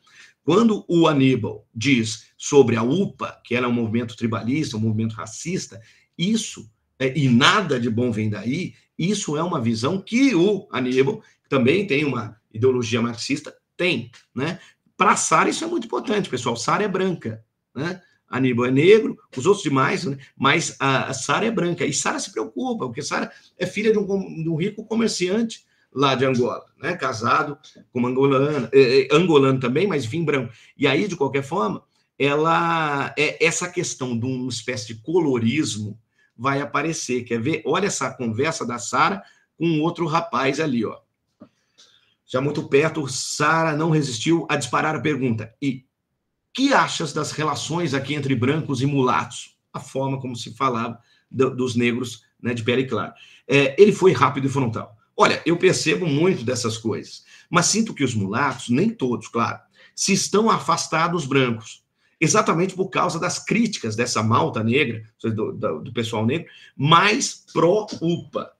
Quando o Aníbal diz sobre a UPA, que era é um movimento tribalista, um movimento racista, isso, é, e nada de bom vem daí, isso é uma visão que o Aníbal, que também tem uma ideologia marxista, tem. Né? Para Sara, isso é muito importante, pessoal. Sara é branca, né? Aníbal é negro, os outros demais, né? mas a, a Sara é branca. E Sara se preocupa, porque Sara é filha de um, de um rico comerciante lá de Angola, né? Casado com uma angolana, eh, eh, angolano também, mas vim branco. E aí, de qualquer forma, ela é essa questão de uma espécie de colorismo vai aparecer. Quer ver? Olha essa conversa da Sara com outro rapaz ali, ó. Já muito perto, Sara não resistiu a disparar a pergunta. E que achas das relações aqui entre brancos e mulatos? A forma como se falava do, dos negros né, de pele clara. É, ele foi rápido e frontal. Olha, eu percebo muito dessas coisas, mas sinto que os mulatos, nem todos, claro, se estão afastados dos brancos, exatamente por causa das críticas dessa malta negra, do, do, do pessoal negro, mais pró-UPA.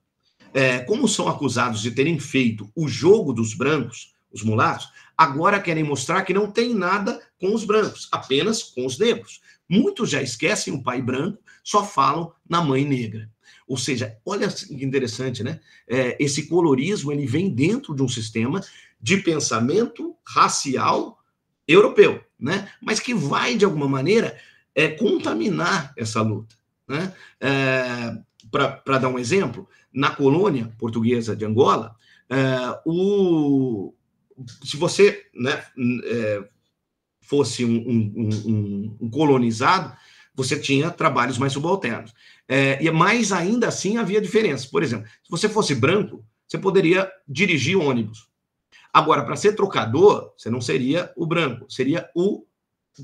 É, como são acusados de terem feito o jogo dos brancos, os mulatos, agora querem mostrar que não tem nada com os brancos, apenas com os negros. Muitos já esquecem o pai branco, só falam na mãe negra. Ou seja, olha que interessante, né? É, esse colorismo ele vem dentro de um sistema de pensamento racial europeu, né? Mas que vai de alguma maneira é, contaminar essa luta, né? É, Para dar um exemplo, na colônia portuguesa de Angola, é, o se você né, é, fosse um, um, um, um colonizado, você tinha trabalhos mais subalternos. É, e mais ainda assim havia diferença. Por exemplo, se você fosse branco, você poderia dirigir ônibus. Agora, para ser trocador, você não seria o branco, seria o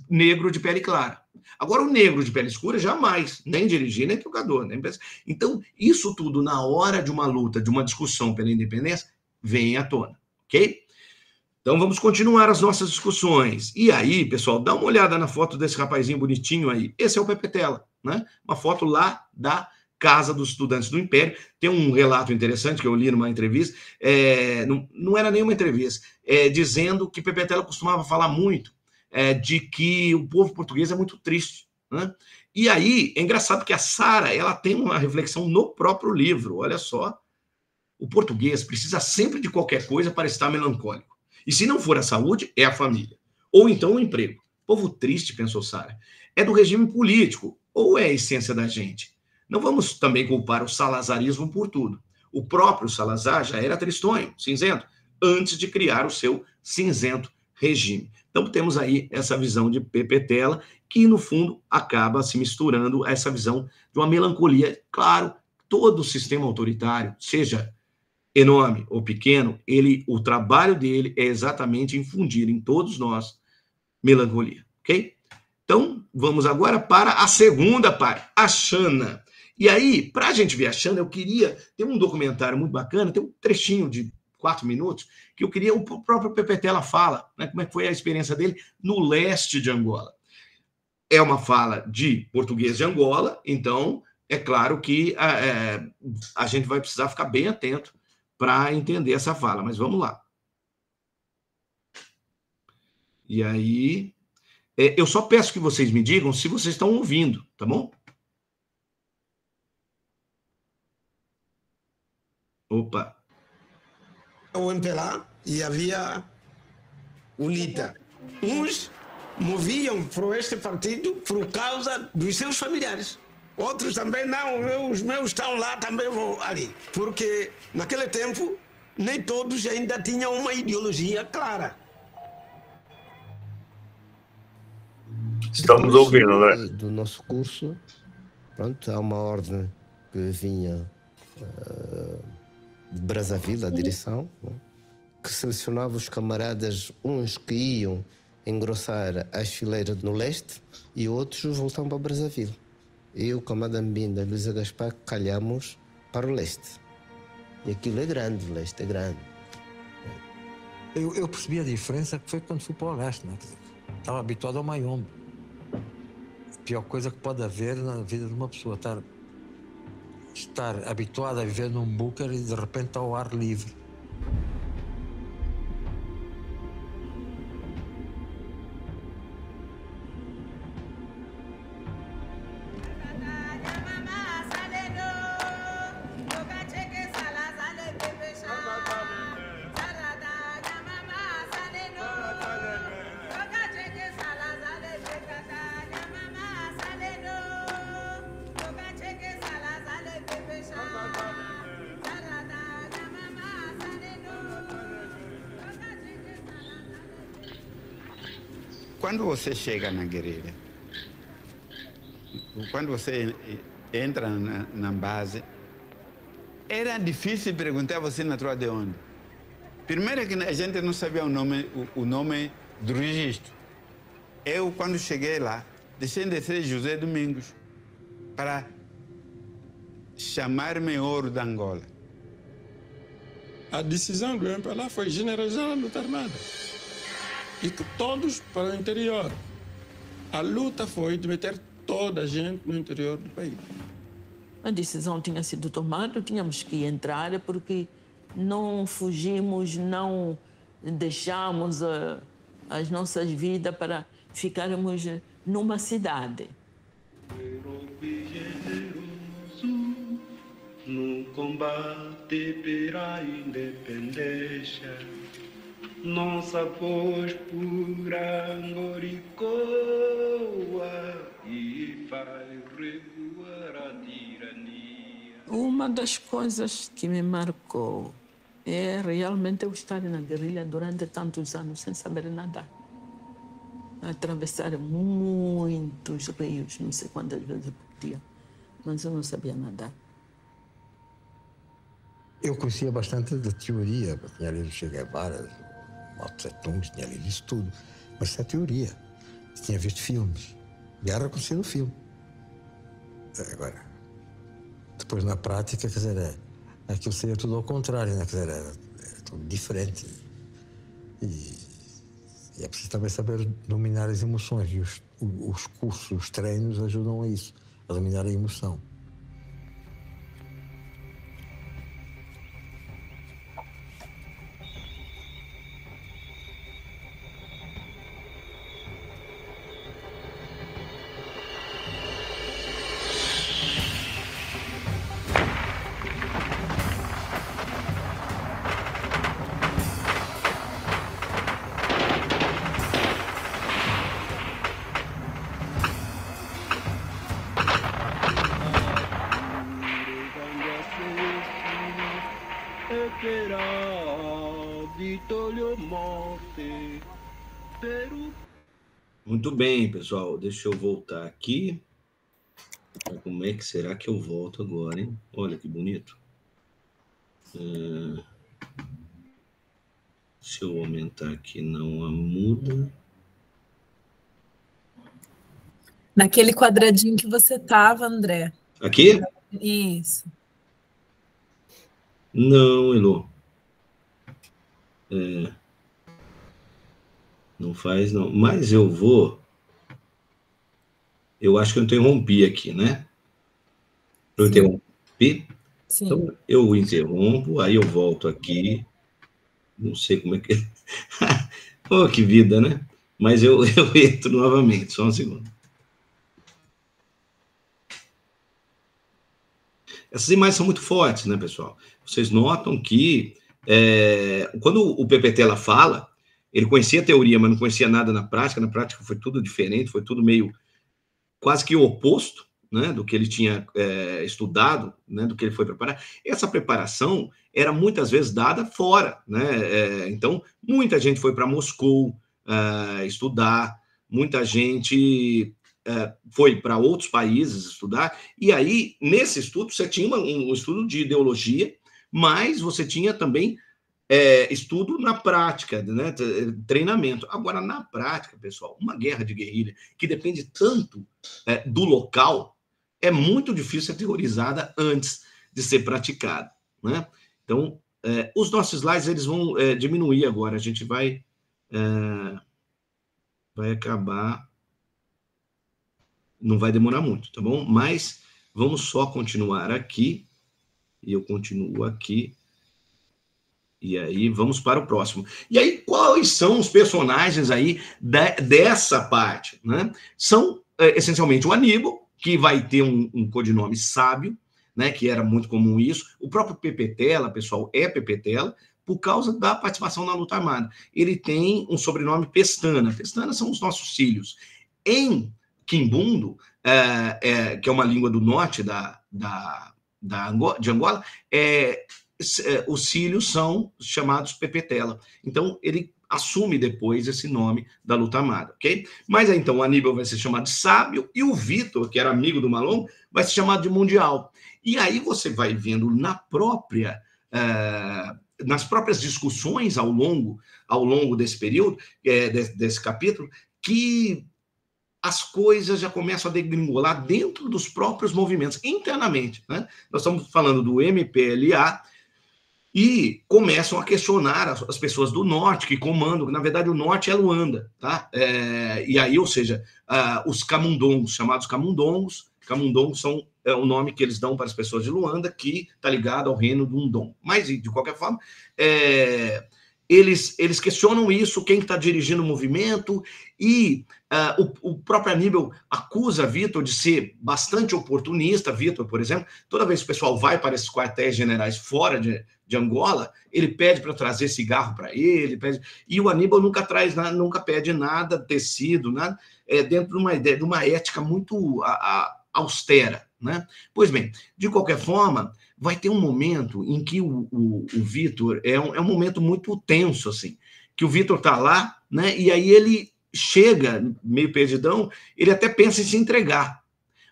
negro de pele clara. Agora, o negro de pele escura, jamais, nem dirigir, nem trocador. Nem... Então, isso tudo, na hora de uma luta, de uma discussão pela independência, vem à tona, ok? Então vamos continuar as nossas discussões. E aí, pessoal, dá uma olhada na foto desse rapazinho bonitinho aí. Esse é o Pepetela, né? Uma foto lá da Casa dos Estudantes do Império. Tem um relato interessante que eu li numa entrevista, é, não, não, era nenhuma entrevista, é, dizendo que Pepetela costumava falar muito é, de que o povo português é muito triste. Né? E aí, é engraçado que a Sara ela tem uma reflexão no próprio livro, olha só. O português precisa sempre de qualquer coisa para estar melancólico. E se não for a saúde, é a família. Ou então o emprego. Povo triste, pensou Sara. É do regime político, ou é a essência da gente? Não vamos também culpar o salazarismo por tudo. O próprio Salazar já era tristonho, cinzento, antes de criar o seu cinzento regime. Então temos aí essa visão de Pepetela, que no fundo acaba se misturando a essa visão de uma melancolia. Claro, todo sistema autoritário, seja enorme ou pequeno, ele, o trabalho dele é exatamente infundir em todos nós melancolia, ok? Então, vamos agora para a segunda parte, a Xana. E aí, para a gente ver a Xana, eu queria. Tem um documentário muito bacana, tem um trechinho de quatro minutos, que eu queria. O próprio Pepetela fala, né, como é que foi a experiência dele no leste de Angola. É uma fala de português de Angola, então é claro que a, ah, é, a gente vai precisar ficar bem atento para entender essa fala, mas vamos lá. E aí, é, eu só peço que vocês me digam se vocês estão ouvindo, tá bom? Opa. Eu entrei lá e havia UNITA. Uns moviam para este partido por causa dos seus familiares. Outros também não, os meus estão lá, também vão ali. Porque naquele tempo nem todos ainda tinham uma ideologia clara. Estamos ouvindo, André. Do nosso curso, pronto, há uma ordem que vinha uh, de Brazzaville, a direção, né, que selecionava os camaradas, uns que iam engrossar as fileiras no leste e outros voltavam para Brazzaville eu com e o Camadambinda, Luísa Gaspar, calhamos para o leste. E aquilo é grande, o leste é grande. Eu, eu percebi a diferença que foi quando fui para o leste, né? Estava habituado ao Mayombe. A pior coisa que pode haver na vida de uma pessoa, estar, estar habituado a viver num bunker e de repente ao ar livre. você chega na guerrilha, quando você entra na, na base, era difícil perguntar a você natural de onde. Primeiro que a gente não sabia o nome, o, o nome do registro. Eu, quando cheguei lá, deixei de ser José Domingos para chamar-me ouro da Angola. A decisão do MPLA foi generalizar a luta armada e que todos para o interior. A luta foi de meter toda a gente no interior do país. A decisão tinha sido tomada, tínhamos que entrar porque não fugimos, não deixamos a, eh, as nossas vidas para ficarmos numa cidade. No combate pela independência nossa voz por angoricoa e faz recuar a tirania. Uma das coisas que me marcou é realmente eu estar na guerrilha durante tantos anos sem saber nadar. Atravessar muitos rios, não sei quantas vezes por dia, mas eu não sabia nadar. Eu conhecia bastante da teoria, tinha lido Che Guevara, Mao Tse Tung, tinha lido isso tudo, mas isso é teoria. Tinha visto filmes. Guerra acontecia no filme. Agora, depois na prática, quer dizer, é, aquilo é seria é tudo ao contrário, né? quer dizer, é, é tudo diferente. E, e, é preciso também saber dominar as emoções, e os, os cursos, os treinos ajudam a isso, a dominar a emoção. pessoal, deixa eu voltar aqui. Como é que será que eu volto agora, hein? Olha que bonito. Uh, é, se eu aumentar aqui, não a muda. Naquele quadradinho que você tava, André. Aqui? Isso. Não, Elô. É, não faz, não. Mas eu vou eu acho que eu interrompi aqui, né? Eu Sim. interrompi? Sim. Então, eu interrompo, aí eu volto aqui. Não sei como é que. oh, que vida, né? Mas eu, eu entro novamente, só um segundo. Essas imagens são muito fortes, né, pessoal? Vocês notam que é, quando o PPT ela fala, ele conhecia a teoria, mas não conhecia nada na prática. Na prática foi tudo diferente, foi tudo meio quase que o oposto né, do que ele tinha é, estudado, né, do que ele foi preparar. Essa preparação era muitas vezes dada fora. Né? É, então, muita gente foi para Moscou é, estudar, muita gente é, foi para outros países estudar. E aí, nesse estudo, você tinha um estudo de ideologia, mas você tinha também é, estudo na prática, né? Eh, treinamento. Agora, na prática, pessoal, uma guerra de guerrilha que depende tanto né, do local é muito difícil ser teorizada antes de ser praticada. Né? Então, é, os nossos slides eles vão é, diminuir agora. A gente vai, é, vai acabar. Não vai demorar muito, tá bom? Mas vamos só continuar aqui. E eu continuo aqui e aí vamos para o próximo. E aí, quais são os personagens aí da, dessa parte? Né? São é, essencialmente o Aníbal, que vai ter um, um codinome sábio, né? Que era muito comum isso. O próprio Pepetela, pessoal, é Pepetela, por causa da participação na luta armada. Ele tem um sobrenome Pestana. Pestana são os nossos cílios. Em Quimbundo, é, é, que é uma língua do norte da, da, da Angola, de Angola, é, é, os cílios são chamados pepetela. Então, ele assume depois esse nome da luta amada, ok? Mas então o Aníbal vai ser chamado de sábio e o Vitor, que era amigo do Malon, vai ser chamado de mundial. E aí você vai vendo na própria. Uh, nas próprias discussões ao longo ao longo desse período é, desse, desse capítulo que as coisas já começam a degringolar dentro dos próprios movimentos internamente né? nós estamos falando do MPLA e começam a questionar as, pessoas do norte que comandam, que na verdade o norte é Luanda, tá? É, e aí, ou seja, uh, os camundongos, chamados camundongos, camundongos são é, o nome que eles dão para as pessoas de Luanda, que está ligado ao reino do Undom. Mas, de qualquer forma, é, eles, eles questionam isso, quem está dirigindo o movimento, e uh, o, o, próprio Aníbal acusa Vitor de ser bastante oportunista. Vitor, por exemplo, toda vez que o pessoal vai para esses quartéis generais fora de, de Angola, ele pede para trazer cigarro para ele, pede, e o Aníbal nunca traz nada, nunca pede nada, tecido, nada, é, dentro de uma ideia, de uma ética muito a, a, austera. Né? Pois bem, de qualquer forma, vai ter um momento em que o, o, o Vitor é um, é um momento muito tenso, assim, que o Vitor tá lá, né? E aí ele chega meio perdidão, ele até pensa em se entregar,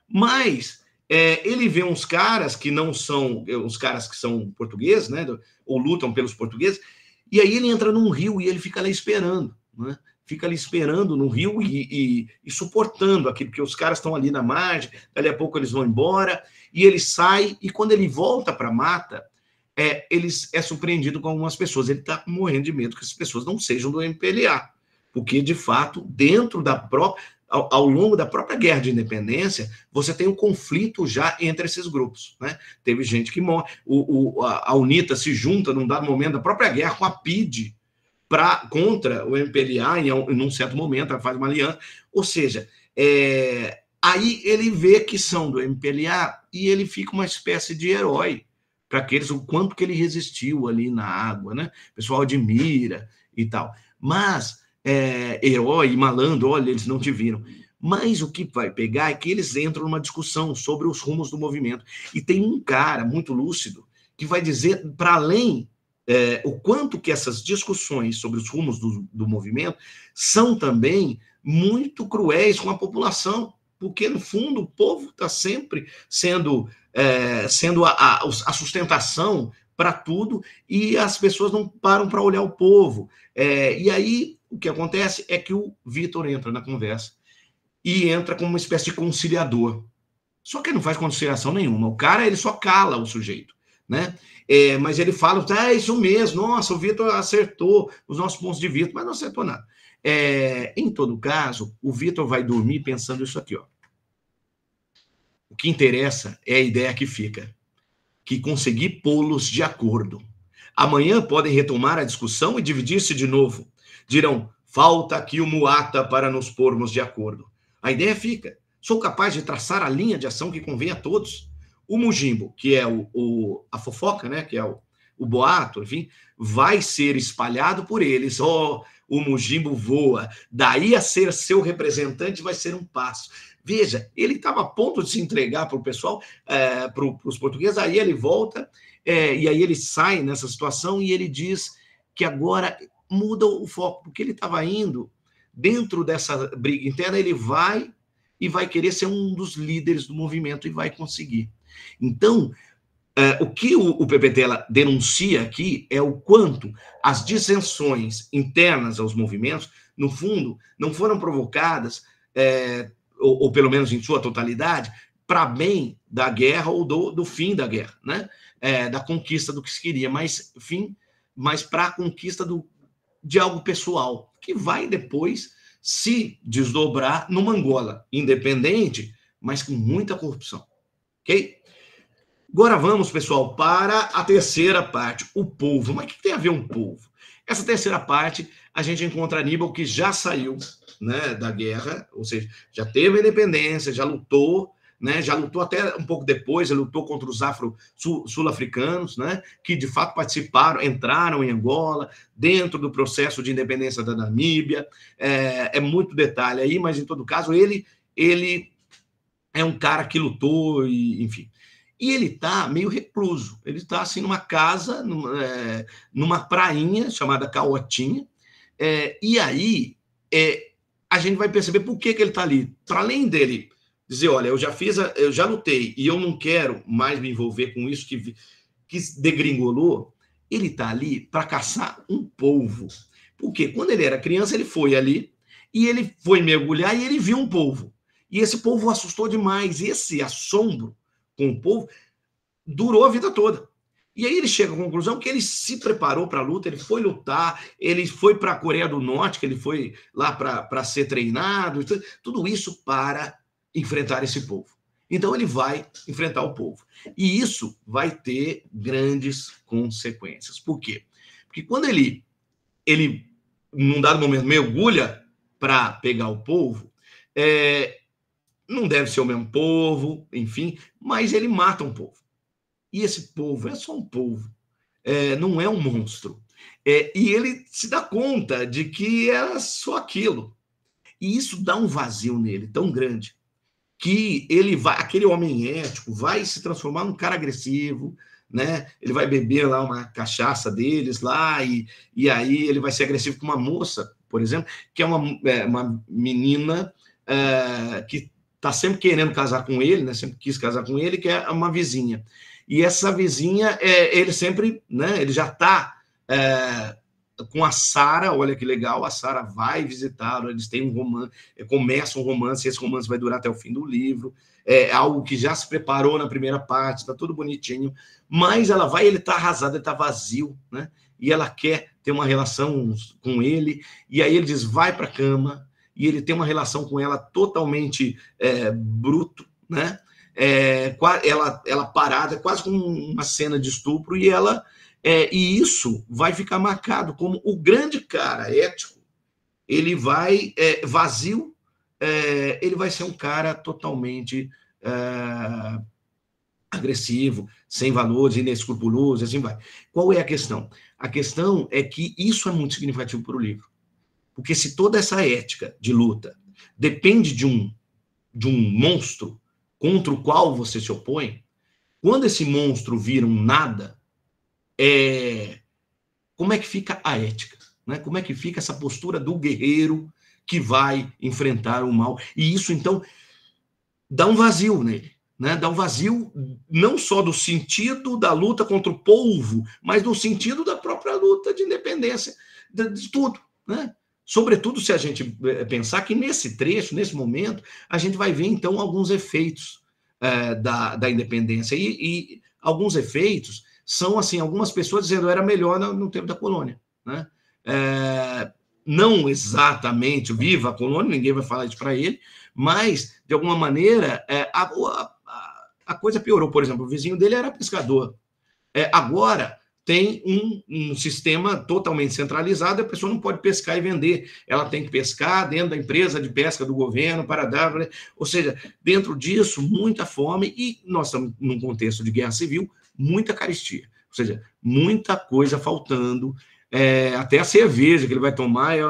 mas é, ele vê uns caras que não são, os é, caras que são portugueses, né? Ou lutam pelos portugueses, e aí ele entra num rio e ele fica lá esperando, né? fica ali esperando no rio e, e, e suportando aquilo, porque os caras estão ali na margem, dali a pouco eles vão embora, e ele sai, e quando ele volta para a mata, é, ele é surpreendido com algumas pessoas, ele está morrendo de medo que essas pessoas não sejam do MPLA, porque, de fato, dentro da própria, ao, ao, longo da própria guerra de independência, você tem um conflito já entre esses grupos. Né? Teve gente que morre, o, o, a, a UNITA se junta num dado momento da própria guerra com a PID, pra, contra o MPLA em, em um certo momento, faz uma aliança. Ou seja, é, aí ele vê que são do MPLA e ele fica uma espécie de herói para aqueles, o quanto que ele resistiu ali na água, né? O pessoal admira e tal. Mas, é, herói malandro, olha, eles não te viram. Mas o que vai pegar é que eles entram numa discussão sobre os rumos do movimento. E tem um cara muito lúcido que vai dizer, para além é, o quanto que essas discussões sobre os rumos do, do movimento são também muito cruéis com a população, porque no fundo o povo está sempre sendo, é, sendo a, a, a sustentação para tudo e as pessoas não param para olhar o povo. É, e aí o que acontece é que o Vitor entra na conversa e entra como uma espécie de conciliador. Só que ele não faz conciliação nenhuma. O cara ele só cala o sujeito, né? É, mas ele fala, ah, é isso mesmo, nossa, o Vitor acertou os nossos pontos de vista, mas não acertou nada. É, em todo caso, o Vitor vai dormir pensando isso aqui, ó. O que interessa é a ideia que fica, que conseguir pô-los de acordo. Amanhã podem retomar a discussão e dividir-se de novo. Dirão, falta aqui o Muata para nos pormos de acordo. A ideia fica, sou capaz de traçar a linha de ação que convém a todos. O Mujimbo, que é o, o a fofoca, né? Que é o, o boato, enfim, vai ser espalhado por eles. Ó, oh, o Mujimbo voa. Daí a ser seu representante vai ser um passo. Veja, ele estava a ponto de se entregar para o pessoal, é, para os portugueses, aí ele volta, é, e aí ele sai nessa situação e ele diz que agora muda o foco, porque ele estava indo dentro dessa briga interna, ele vai e vai querer ser um dos líderes do movimento e vai conseguir. Então, eh, o que o, o PPT denuncia aqui é o quanto as dissensões internas aos movimentos, no fundo, não foram provocadas, eh, ou, ou, pelo menos em sua totalidade, para bem da guerra ou do, do fim da guerra, né? Eh, da conquista do que se queria, mas fim, mas para a conquista do, de algo pessoal, que vai depois se desdobrar numa Angola independente, mas com muita corrupção. Ok? Agora vamos, pessoal, para a terceira parte, o povo. Mas o que tem a ver um povo? Essa terceira parte, a gente encontra Aníbal que já saiu né, da guerra, ou seja, já teve a independência, já lutou, né, já lutou até um pouco depois, ele lutou contra os afro-sul-africanos, né, que de fato participaram, entraram em Angola, dentro do processo de independência da Namíbia. É, é muito detalhe aí, mas em todo caso, ele, ele é um cara que lutou, e, enfim. E ele está meio recluso. Ele está assim numa casa, numa, é, numa prainha chamada Caotinha. É, e aí é, a gente vai perceber por que, que ele está ali. Para além dele dizer, olha, eu já fiz, a, eu já lutei e eu não quero mais me envolver com isso que, que degringolou, ele está ali para caçar um polvo. Porque quando ele era criança, ele foi ali e ele foi mergulhar e ele viu um polvo. E esse polvo assustou demais. Esse assombro com o povo, durou a vida toda. E aí ele chega à conclusão que ele se preparou para a luta, ele foi lutar, ele foi para a Coreia do Norte, que ele foi lá para ser treinado, tudo isso para enfrentar esse povo. Então ele vai enfrentar o povo. E isso vai ter grandes consequências. Por quê? Porque quando ele, ele num dado momento, mergulha para pegar o povo, é, não deve ser o mesmo povo, enfim, mas ele mata um povo. E esse povo é só um povo, é, não é um monstro. É, e ele se dá conta de que era só aquilo. E isso dá um vazio nele tão grande que ele vai, aquele homem ético vai se transformar num cara agressivo, né? Ele vai beber lá uma cachaça deles lá e, e aí ele vai ser agressivo com uma moça, por exemplo, que é uma, é, uma menina é, que está sempre querendo casar com ele, né? Sempre quis casar com ele, que é uma vizinha. E essa vizinha, é, ele sempre, né? Ele já está é, com a Sara. Olha que legal, a Sara vai visitar. Eles têm um romance, é, começa um romance. esse romance vai durar até o fim do livro. É algo que já se preparou na primeira parte, está tudo bonitinho. Mas ela vai, ele está arrasado, ele está vazio, né? E ela quer ter uma relação com ele. E aí ele diz: vai para cama e ele tem uma relação com ela totalmente é, bruto, né? É, ela, ela parada, quase como uma cena de estupro, e ela é, e isso vai ficar marcado como o grande cara ético, ele vai é, vazio, é, ele vai ser um cara totalmente é, agressivo, sem valores, inescrupuloso, assim vai. Qual é a questão? A questão é que isso é muito significativo para o livro. Porque se toda essa ética de luta depende de um de um monstro contra o qual você se opõe, quando esse monstro vira um nada, é... como é que fica a ética? Né? Como é que fica essa postura do guerreiro que vai enfrentar o mal? E isso, então, dá um vazio nele. Né? Dá um vazio não só do sentido da luta contra o povo, mas do sentido da própria luta de independência, de, de tudo. Né? Sobretudo se a gente eh, pensar que nesse trecho, nesse momento, a gente vai ver então alguns efeitos é, da, da independência. E, e, alguns efeitos são assim: algumas pessoas dizendo era melhor no, no tempo da colônia. Né? É, não exatamente viva a colônia, ninguém vai falar isso para ele, mas de alguma maneira é, a, a, a, coisa piorou. Por exemplo, o vizinho dele era pescador. agora tem um, um, sistema totalmente centralizado, a pessoa não pode pescar e vender, ela tem que pescar dentro da empresa de pesca do governo para dar, né? ou seja, dentro disso, muita fome e nós estamos num contexto de guerra civil, muita caristia, ou seja, muita coisa faltando, é, até a cerveja que ele vai tomar é,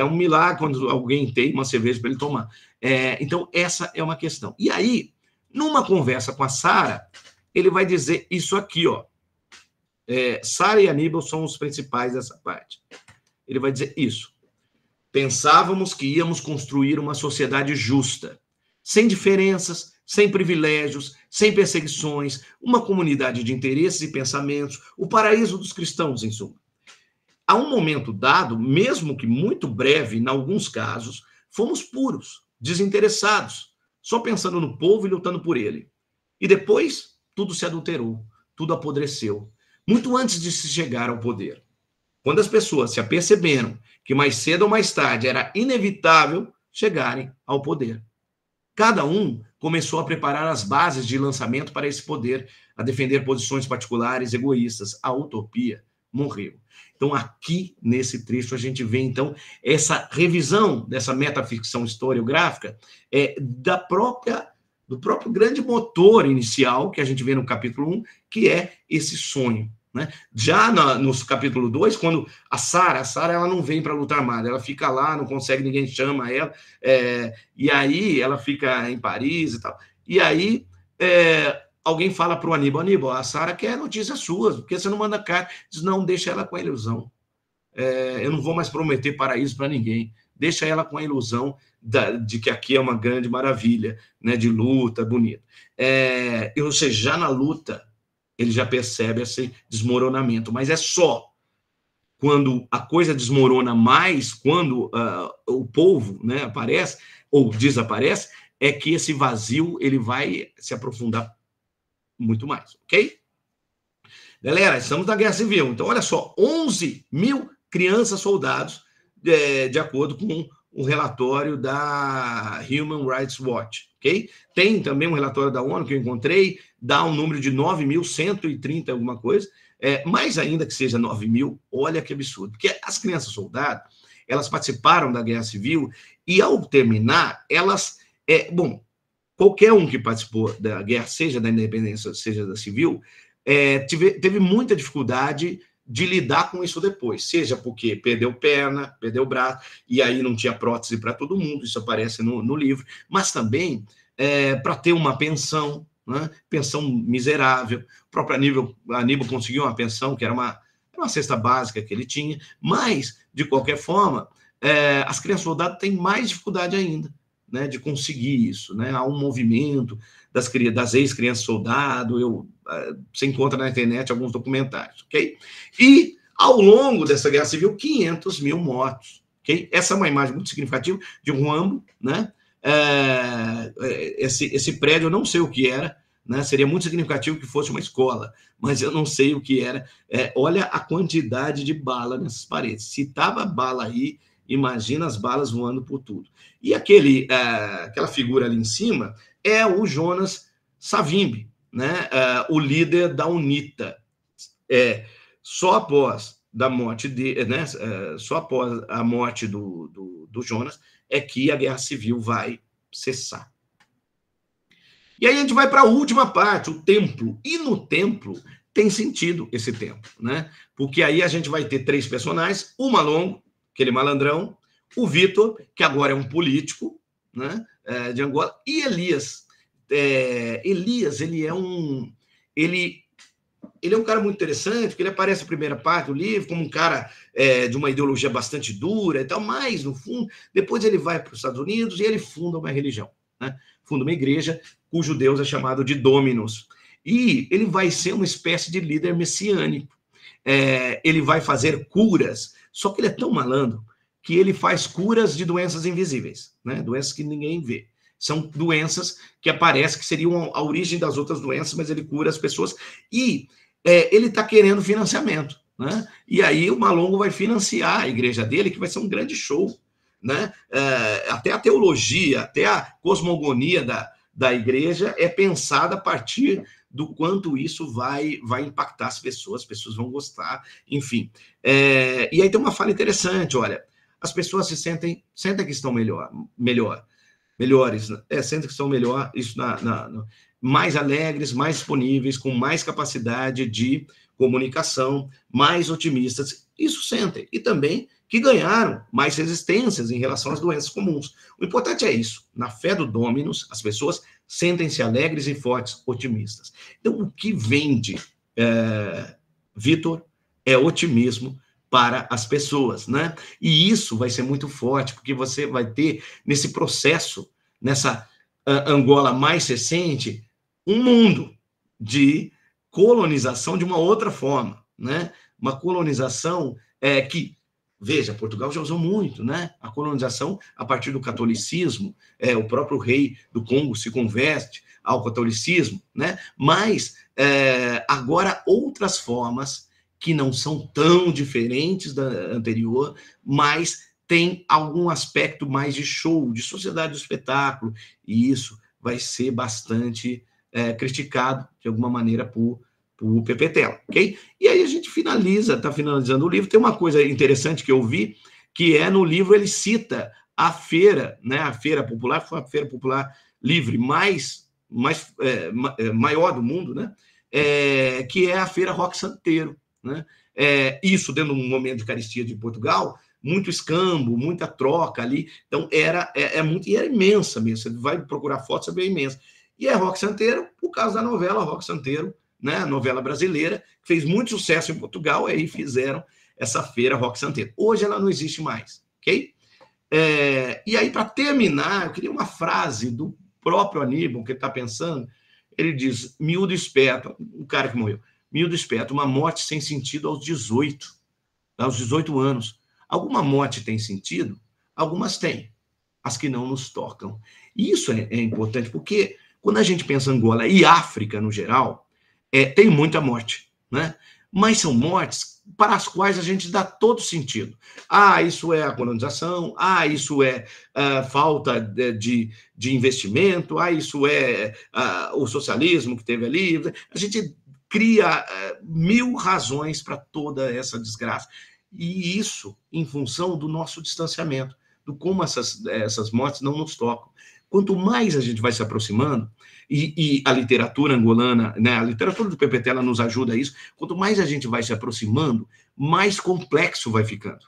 é um milagre quando alguém tem uma cerveja para ele tomar. É, então, essa é uma questão. E aí, numa conversa com a Sara, ele vai dizer isso aqui, ó é, Sara e Aníbal são os principais dessa parte. Ele vai dizer isso. Pensávamos que íamos construir uma sociedade justa, sem diferenças, sem privilégios, sem perseguições, uma comunidade de interesses e pensamentos, o paraíso dos cristãos, em suma. A um momento dado, mesmo que muito breve, em alguns casos, fomos puros, desinteressados, só pensando no povo e lutando por ele. E depois, tudo se adulterou, tudo apodreceu, muito antes de se chegar ao poder. Quando as pessoas se aperceberam que mais cedo ou mais tarde era inevitável chegarem ao poder. Cada um começou a preparar as bases de lançamento para esse poder, a defender posições particulares egoístas. A utopia morreu. Então, aqui nesse trecho, a gente vê então essa revisão dessa metaficção historiográfica é, da própria do próprio grande motor inicial que a gente vê no capítulo 1, que é esse sonho. Né? Já na, no capítulo 2, quando a Sara, a Sara ela não vem para luta armada, ela fica lá, não consegue, ninguém chama ela, é, e aí ela fica em Paris e tal. E aí é, alguém fala para o Aníbal, Aníbal, a Sara quer notícias suas, porque você não manda carta. Diz, não, deixa ela com a ilusão. É, eu não vou mais prometer paraíso para ninguém. Deixa ela com a ilusão da, de que aqui é uma grande maravilha, né, de luta, bonito. É, ou seja, já na luta, ele já percebe esse desmoronamento, mas é só quando a coisa desmorona mais, quando uh, o povo né, aparece ou desaparece, é que esse vazio ele vai se aprofundar muito mais, ok? Galera, estamos na Guerra Civil, então olha só, 11 mil crianças soldados, é, de acordo com um relatório da Human Rights Watch, ok? Tem também um relatório da ONU que eu encontrei, dá um número de 9.130 alguma coisa, é, mais ainda que seja 9 mil, olha que absurdo, porque as crianças soldado, elas participaram da Guerra Civil e ao terminar, elas, é, bom, qualquer um que participou da guerra, seja da independência, seja da civil, é, teve, teve muita dificuldade de lidar com isso depois, seja porque perdeu perna, perdeu braço, e aí não tinha prótese para todo mundo, isso aparece no, no livro, mas também é, para ter uma pensão, né? pensão miserável. O próprio Aníbal, Aníbal conseguiu uma pensão, que era uma, uma cesta básica que ele tinha, mas, de qualquer forma, é, as crianças soldadas têm mais dificuldade ainda né, de conseguir isso. Né? Há um movimento das, das ex-crianças soldado, eu, eh, você encontra na internet alguns documentários, ok? E, ao longo dessa guerra civil, 500 mil mortos, ok? Essa é uma imagem muito significativa de Ruambo, né? É, esse, esse prédio, eu não sei o que era, né? Seria muito significativo que fosse uma escola, mas eu não sei o que era. É, olha a quantidade de bala nessas paredes. Se tava bala aí, Imagina as balas voando por tudo. E aquele, é, aquela figura ali em cima é o Jonas Savimbi, né? É, o líder da UNITA. É, só após da morte de, né? É, só após a morte do, do, do Jonas é que a guerra civil vai cessar. E aí a gente vai para a última parte, o templo. E no templo tem sentido esse tempo, né? Porque aí a gente vai ter três personagens, uma Malongo, aquele malandrão, o Vitor, que agora é um político né, é, de Angola, e Elias. É, Elias, ele é um. Ele, ele é um cara muito interessante, porque ele aparece na primeira parte do livro como um cara é, de uma ideologia bastante dura e tal, mas, no fundo, depois ele vai para os Estados Unidos e ele funda uma religião. Né? Funda uma igreja cujo Deus é chamado de Dominus. E ele vai ser uma espécie de líder messiânico. É, ele vai fazer curas, só que ele é tão malandro que ele faz curas de doenças invisíveis, né? Doenças que ninguém vê. São doenças que aparecem, que seriam a origem das outras doenças, mas ele cura as pessoas. E é, ele está querendo financiamento, né? E aí o Malongo vai financiar a igreja dele, que vai ser um grande show, né? É, até a teologia, até a cosmogonia da, da igreja é pensada a partir do quanto isso vai, vai impactar as pessoas, as pessoas vão gostar, enfim. É, e aí tem uma fala interessante, olha, as pessoas se sentem, sentem que estão melhor, melhor, melhores, né? é, sentem que estão melhor, isso na, na, na, mais alegres, mais disponíveis, com mais capacidade de comunicação, mais otimistas, isso sentem. E também que ganharam mais resistências em relação às doenças comuns. O importante é isso. Na fé do Dominus, as pessoas sentem-se alegres e fortes, otimistas. Então, o que vende, é, Vitor, é otimismo para as pessoas, né? E isso vai ser muito forte, porque você vai ter nesse processo, nessa Angola mais recente, um mundo de colonização de uma outra forma, né? Uma colonização é, que Veja, Portugal já usou muito, né? A colonização a partir do catolicismo, é, o próprio rei do Congo se converte ao catolicismo, né? Mas é, agora outras formas que não são tão diferentes da anterior, mas tem algum aspecto mais de show, de sociedade do espetáculo, e isso vai ser bastante é, criticado de alguma maneira por o PPTEL, ok? E aí a gente finaliza, está finalizando o livro. Tem uma coisa interessante que eu vi, que é no livro ele cita a feira, né? A feira popular, foi a feira popular livre mais, mais é, é, maior do mundo, né? É, que é a feira Rock Santeiro, né? É, isso dentro de um momento de caristia de Portugal, muito escambo, muita troca ali. Então era é, é muito e era imensa mesmo. Você vai procurar fotos, é bem imensa. E é Rock Santeiro, por causa da novela Rock Santeiro, né, novela brasileira, que fez muito sucesso em Portugal, e aí fizeram essa feira Rock Santeiro. Hoje ela não existe mais, ok? É, e aí, para terminar, eu queria uma frase do próprio Aníbal, que ele está pensando. Ele diz: miúdo esperto, o cara que morreu, miúdo esperto, uma morte sem sentido aos 18, aos 18 anos. Alguma morte tem sentido? Algumas têm, as que não nos tocam. Isso é, é importante, porque quando a gente pensa em Angola e África no geral, é, tem muita morte, né? Mas são mortes para as quais a gente dá todo sentido. Ah, isso é a colonização, ah, isso é a ah, falta de, de investimento, ah, isso é a, ah, o socialismo que teve ali. A gente cria ah, mil razões para toda essa desgraça. E isso em função do nosso distanciamento, do como essas, essas mortes não nos tocam. Quanto mais a gente vai se aproximando, e, e a literatura angolana, né, a literatura do PPT ela nos ajuda a isso, quanto mais a gente vai se aproximando, mais complexo vai ficando.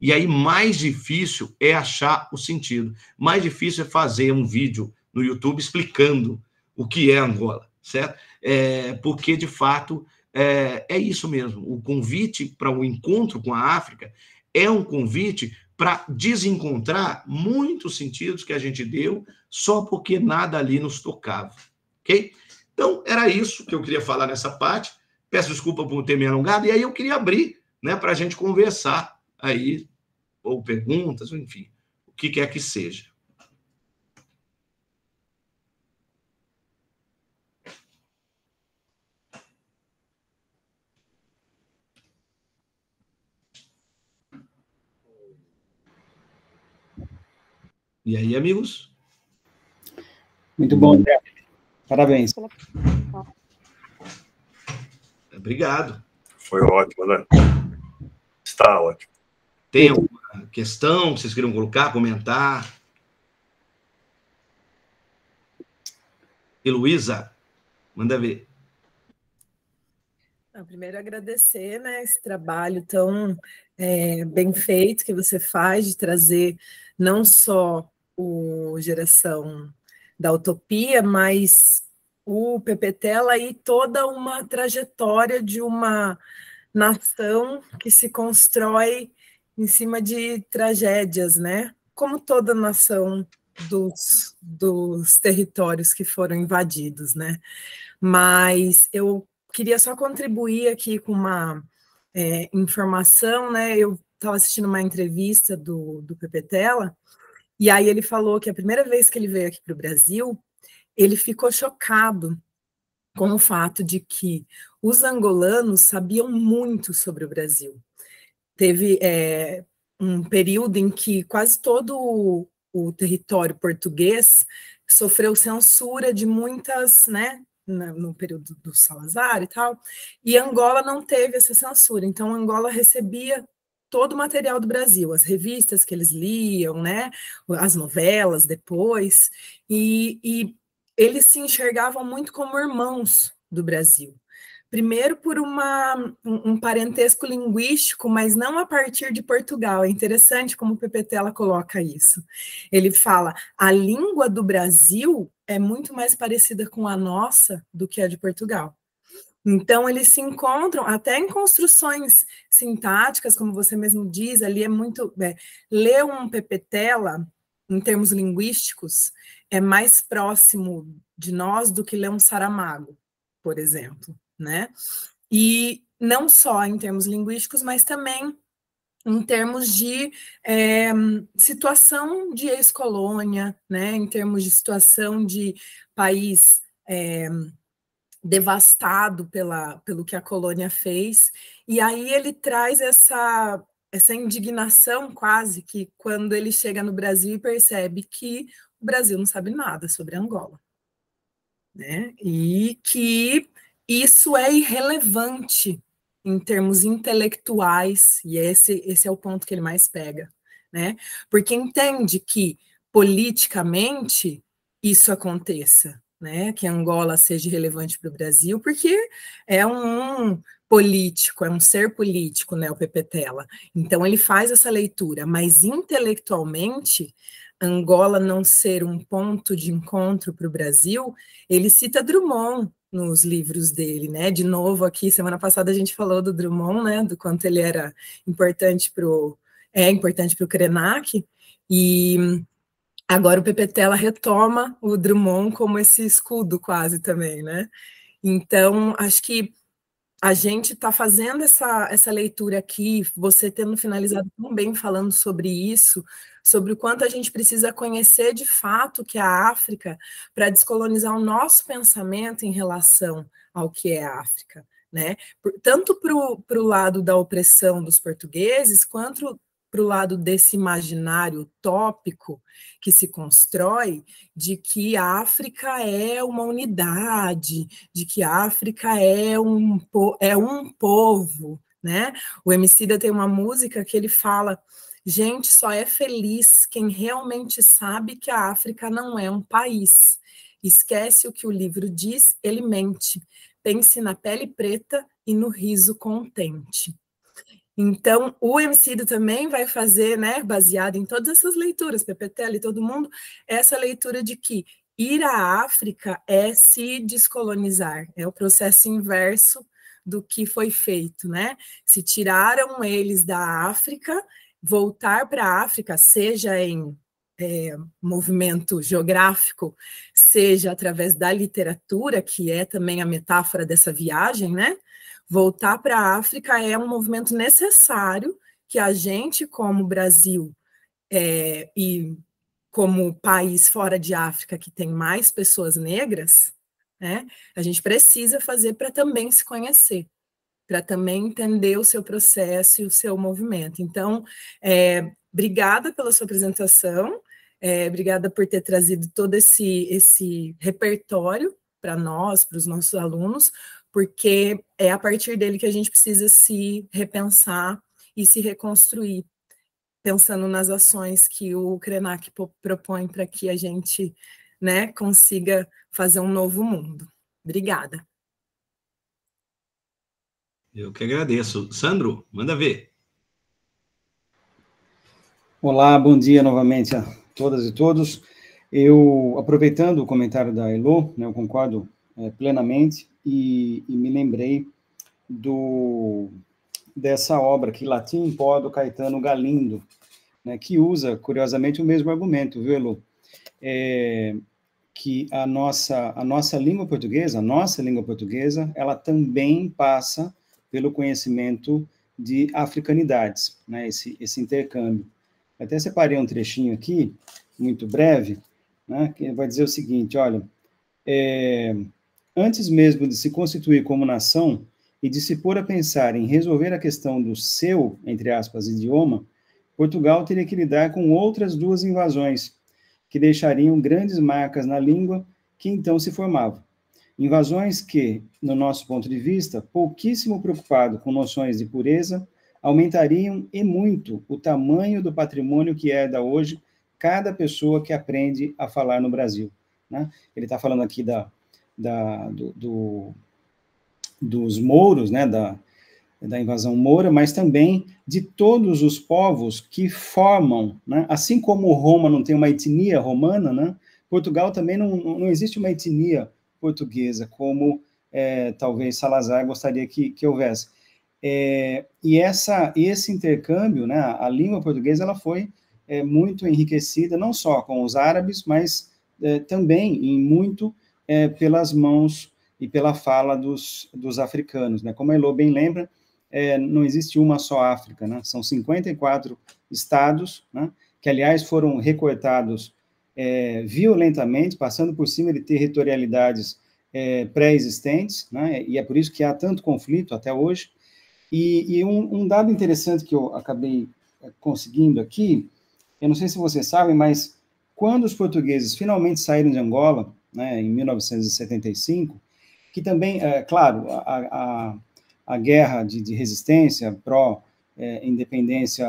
E aí mais difícil é achar o sentido, mais difícil é fazer um vídeo no YouTube explicando o que é Angola, certo? É, porque, de fato, é, é isso mesmo. O convite para o um encontro com a África é um convite para desencontrar muitos sentidos que a gente deu só porque nada ali nos tocava, ok? Então, era isso que eu queria falar nessa parte. Peço desculpa por ter me alongado, e aí eu queria abrir né, para a gente conversar aí, ou perguntas, enfim, o que quer que seja. E aí, amigos? Muito bom, André. Parabéns. Obrigado. Foi ótimo, né? Está ótimo. Tem alguma questão que vocês queriam colocar, comentar? E Luísa, manda ver. Ah, primeiro, agradecer né, esse trabalho tão é, bem feito que você faz de trazer não só o Geração da Utopia, mas o Pepetela e toda uma trajetória de uma nação que se constrói em cima de tragédias, né? Como toda nação dos, dos territórios que foram invadidos, né? Mas eu queria só contribuir aqui com uma é, informação, né? Eu estava assistindo uma entrevista do, do Pepetela, Tela, e aí ele falou que a primeira vez que ele veio aqui para o Brasil, ele ficou chocado com o fato de que os angolanos sabiam muito sobre o Brasil. Teve é, um período em que quase todo o, o território português sofreu censura de muitas, né, no período do Salazar e tal, e Angola não teve essa censura, então Angola recebia todo o material do Brasil, as revistas que eles liam, né, as novelas depois, e, e eles se enxergavam muito como irmãos do Brasil. Primeiro por uma, um parentesco linguístico, mas não a partir de Portugal. É interessante como o PPT ela coloca isso. Ele fala: a língua do Brasil é muito mais parecida com a nossa do que a de Portugal. Então, eles se encontram até em construções sintáticas, como você mesmo diz, ali é muito. É, ler um pepetela, em termos linguísticos, é mais próximo de nós do que ler um Saramago, por exemplo, né? E não só em termos linguísticos, mas também em termos de é, situação de ex-colônia, né? em termos de situação de país é, devastado pela, pelo que a colônia fez. E aí ele traz essa, essa indignação quase que quando ele chega no Brasil e percebe que o Brasil não sabe nada sobre Angola. Né? E que isso é irrelevante em termos intelectuais, e esse, esse é o ponto que ele mais pega, né? Porque entende que politicamente isso aconteça, né, que Angola seja relevante para o Brasil, porque é um político, é um ser político, né, o Pepetela. Então ele faz essa leitura, mas intelectualmente Angola não ser um ponto de encontro para o Brasil, ele cita Drummond nos livros dele, né? De novo aqui, semana passada a gente falou do Drummond, né? Do quanto ele era importante para o é importante para o Krenak e Agora o Pepetela retoma o Drummond como esse escudo quase também, né? Então, acho que a gente está fazendo essa, essa leitura aqui, você tendo finalizado tão bem falando sobre isso, sobre o quanto a gente precisa conhecer de fato que é a África para descolonizar o nosso pensamento em relação ao que é a África. Né? Por, tanto para o lado da opressão dos portugueses, quanto para o lado desse imaginário utópico que se constrói de que a África é uma unidade, de que a África é um, é um povo. Né? O Emicida tem uma música que ele fala Gente, só é feliz quem realmente sabe que a África não é um país. Esquece o que o livro diz, ele mente. Pense na pele preta e no riso contente. Então, o MCD também vai fazer, né, baseado em todas essas leituras, PPTL e todo mundo, essa leitura de que ir à África é se descolonizar, é o processo inverso do que foi feito, né? Se tiraram eles da África, voltar para a África, seja em é, movimento geográfico, seja através da literatura, que é também a metáfora dessa viagem, né? Voltar para a África é um movimento necessário que a gente, como Brasil é, e como país fora de África que tem mais pessoas negras, né, a gente precisa fazer para também se conhecer, para também entender o seu processo e o seu movimento. Então, é, obrigada pela sua apresentação, é, obrigada por ter trazido todo esse, esse repertório para nós, para os nossos alunos, porque é a partir dele que a gente precisa se repensar e se reconstruir, pensando nas ações que o Krenak propõe para que a gente né, consiga fazer um novo mundo. Obrigada. Eu que agradeço. Sandro, manda ver. Olá, bom dia novamente a todas e todos. Eu, aproveitando o comentário da Elo, né, eu concordo é, plenamente e, e me lembrei do dessa obra que Latim em Pó do Caetano Galindo, né, que usa curiosamente o mesmo argumento, viu, Elu? É, que a nossa a nossa língua portuguesa, a nossa língua portuguesa, ela também passa pelo conhecimento de africanidades, né, esse esse intercâmbio. Até separei um trechinho aqui, muito breve, né, que vai dizer o seguinte, olha, é, Antes mesmo de se constituir como nação e de se pôr a pensar em resolver a questão do seu, entre aspas, idioma, Portugal teria que lidar com outras duas invasões, que deixariam grandes marcas na língua que então se formava. Invasões que, no nosso ponto de vista, pouquíssimo preocupado com noções de pureza, aumentariam e muito o tamanho do patrimônio que herda hoje cada pessoa que aprende a falar no Brasil. Né? Ele está falando aqui da da, do, do, dos mouros, né, da, da invasão moura, mas também de todos os povos que formam, né, assim como Roma não tem uma etnia romana, né, Portugal também não, não existe uma etnia portuguesa, como é, talvez Salazar gostaria que, que houvesse. É, e essa, esse intercâmbio, né, a língua portuguesa, ela foi é, muito enriquecida, não só com os árabes, mas é, também em muito é, pelas mãos e pela fala dos, dos africanos. Né? Como a Elô bem lembra, é, não existe uma só África, né? são 54 estados, né? que, aliás, foram recortados é, violentamente, passando por cima de territorialidades é, pré-existentes, né? e é por isso que há tanto conflito até hoje. E, e um, um, dado interessante que eu acabei é, conseguindo aqui, eu não sei se vocês sabem, mas quando os portugueses finalmente saíram de Angola, né, em 1975, que também, é, claro, a, a, a guerra de, de resistência pró-independência é,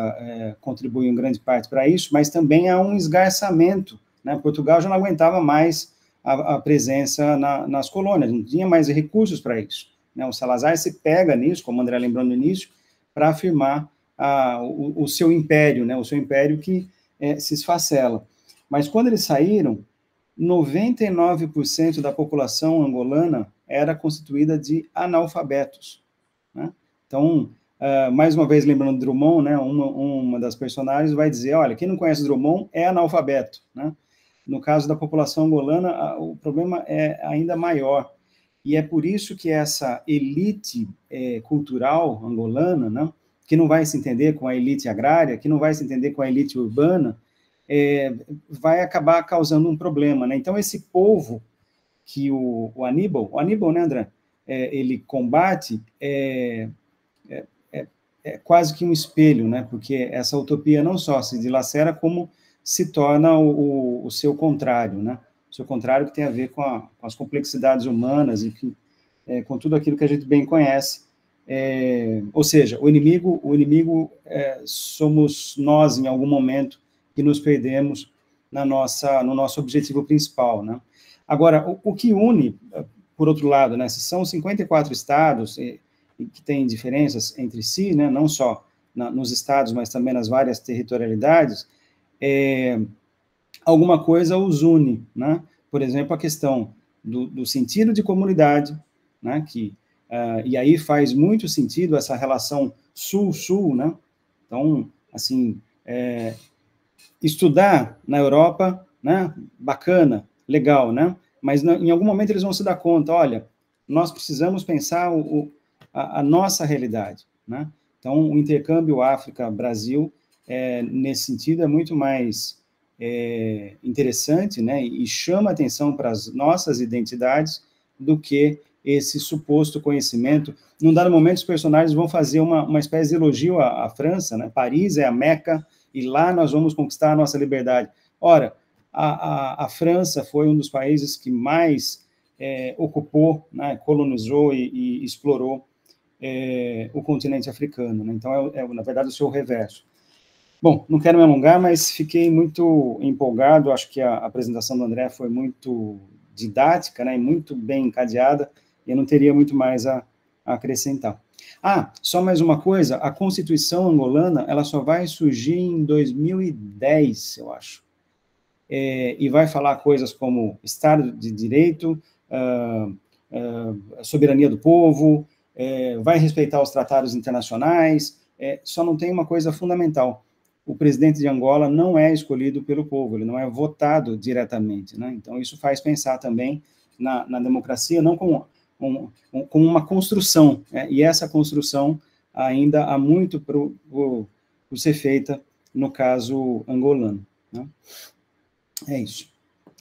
é, contribuiu em grande parte para isso, mas também há um esgarçamento. Né? Portugal já não aguentava mais a, a presença na, nas colônias, não tinha mais recursos para isso. Né? O Salazar se pega nisso, como o André lembrou no início, para afirmar a, o, o, seu império, né? o seu império que é, se esfacela. Mas quando eles saíram, 99% da população angolana era constituída de analfabetos. Né? Então, uh, mais uma vez, lembrando Drummond, né, uma, uma das personagens vai dizer, olha, quem não conhece Drummond é analfabeto. Né? No caso da população angolana, a, o problema é ainda maior. E é por isso que essa elite é, cultural angolana, né, que não vai se entender com a elite agrária, que não vai se entender com a elite urbana, é, vai acabar causando um problema, né? Então, esse povo que o, o Aníbal, o Aníbal, né, André, é, ele combate, é é, é, é quase que um espelho, né? Porque essa utopia não só se dilacera, como se torna o, o, o seu contrário, né? O seu contrário que tem a ver com, a, com as complexidades humanas, enfim, é, com tudo aquilo que a gente bem conhece. É, ou seja, o inimigo, o inimigo é, somos nós em algum momento e nos perdemos na nossa, no nosso objetivo principal. Né? Agora, o, o que une, eh, por outro lado, né, são 54 estados e, eh, e que têm diferenças entre si, né, não só na, nos estados, mas também nas várias territorialidades, é, alguma coisa os une. Né? Por exemplo, a questão do, do sentido de comunidade, né, que, uh, e aí faz muito sentido essa relação sul-sul, né? Então, assim, é, estudar na Europa, né? Bacana, legal, né? Mas em algum momento eles vão se dar conta, olha, nós precisamos pensar o, o, a, a, nossa realidade, né? Então, o intercâmbio África-Brasil, é, nesse sentido, é muito mais é, interessante, né? E chama atenção para as nossas identidades do que esse suposto conhecimento. Num dado momento, os personagens vão fazer uma, uma espécie de elogio à, à França, né? Paris é a meca e lá nós vamos conquistar a nossa liberdade. Ora, a, a, a França foi um dos países que mais é, ocupou, né, colonizou e, e explorou é, o continente africano. Né? Então, é, é, na verdade, o seu reverso. Bom, não quero me alongar, mas fiquei muito empolgado. Acho que a, a apresentação do André foi muito didática né, e muito bem encadeada, e eu não teria muito mais a, a acrescentar. Ah, só mais uma coisa, a Constituição angolana, ela só vai surgir em 2010, eu acho. É, e vai falar coisas como Estado de Direito, uh, uh, soberania do povo, é, vai respeitar os tratados internacionais, é, só não tem uma coisa fundamental. O presidente de Angola não é escolhido pelo povo, ele não é votado diretamente. Né? Então, isso faz pensar também na, na democracia, não como como uma construção, né? e essa construção ainda há muito por, ser feita no caso angolano. Né? É isso.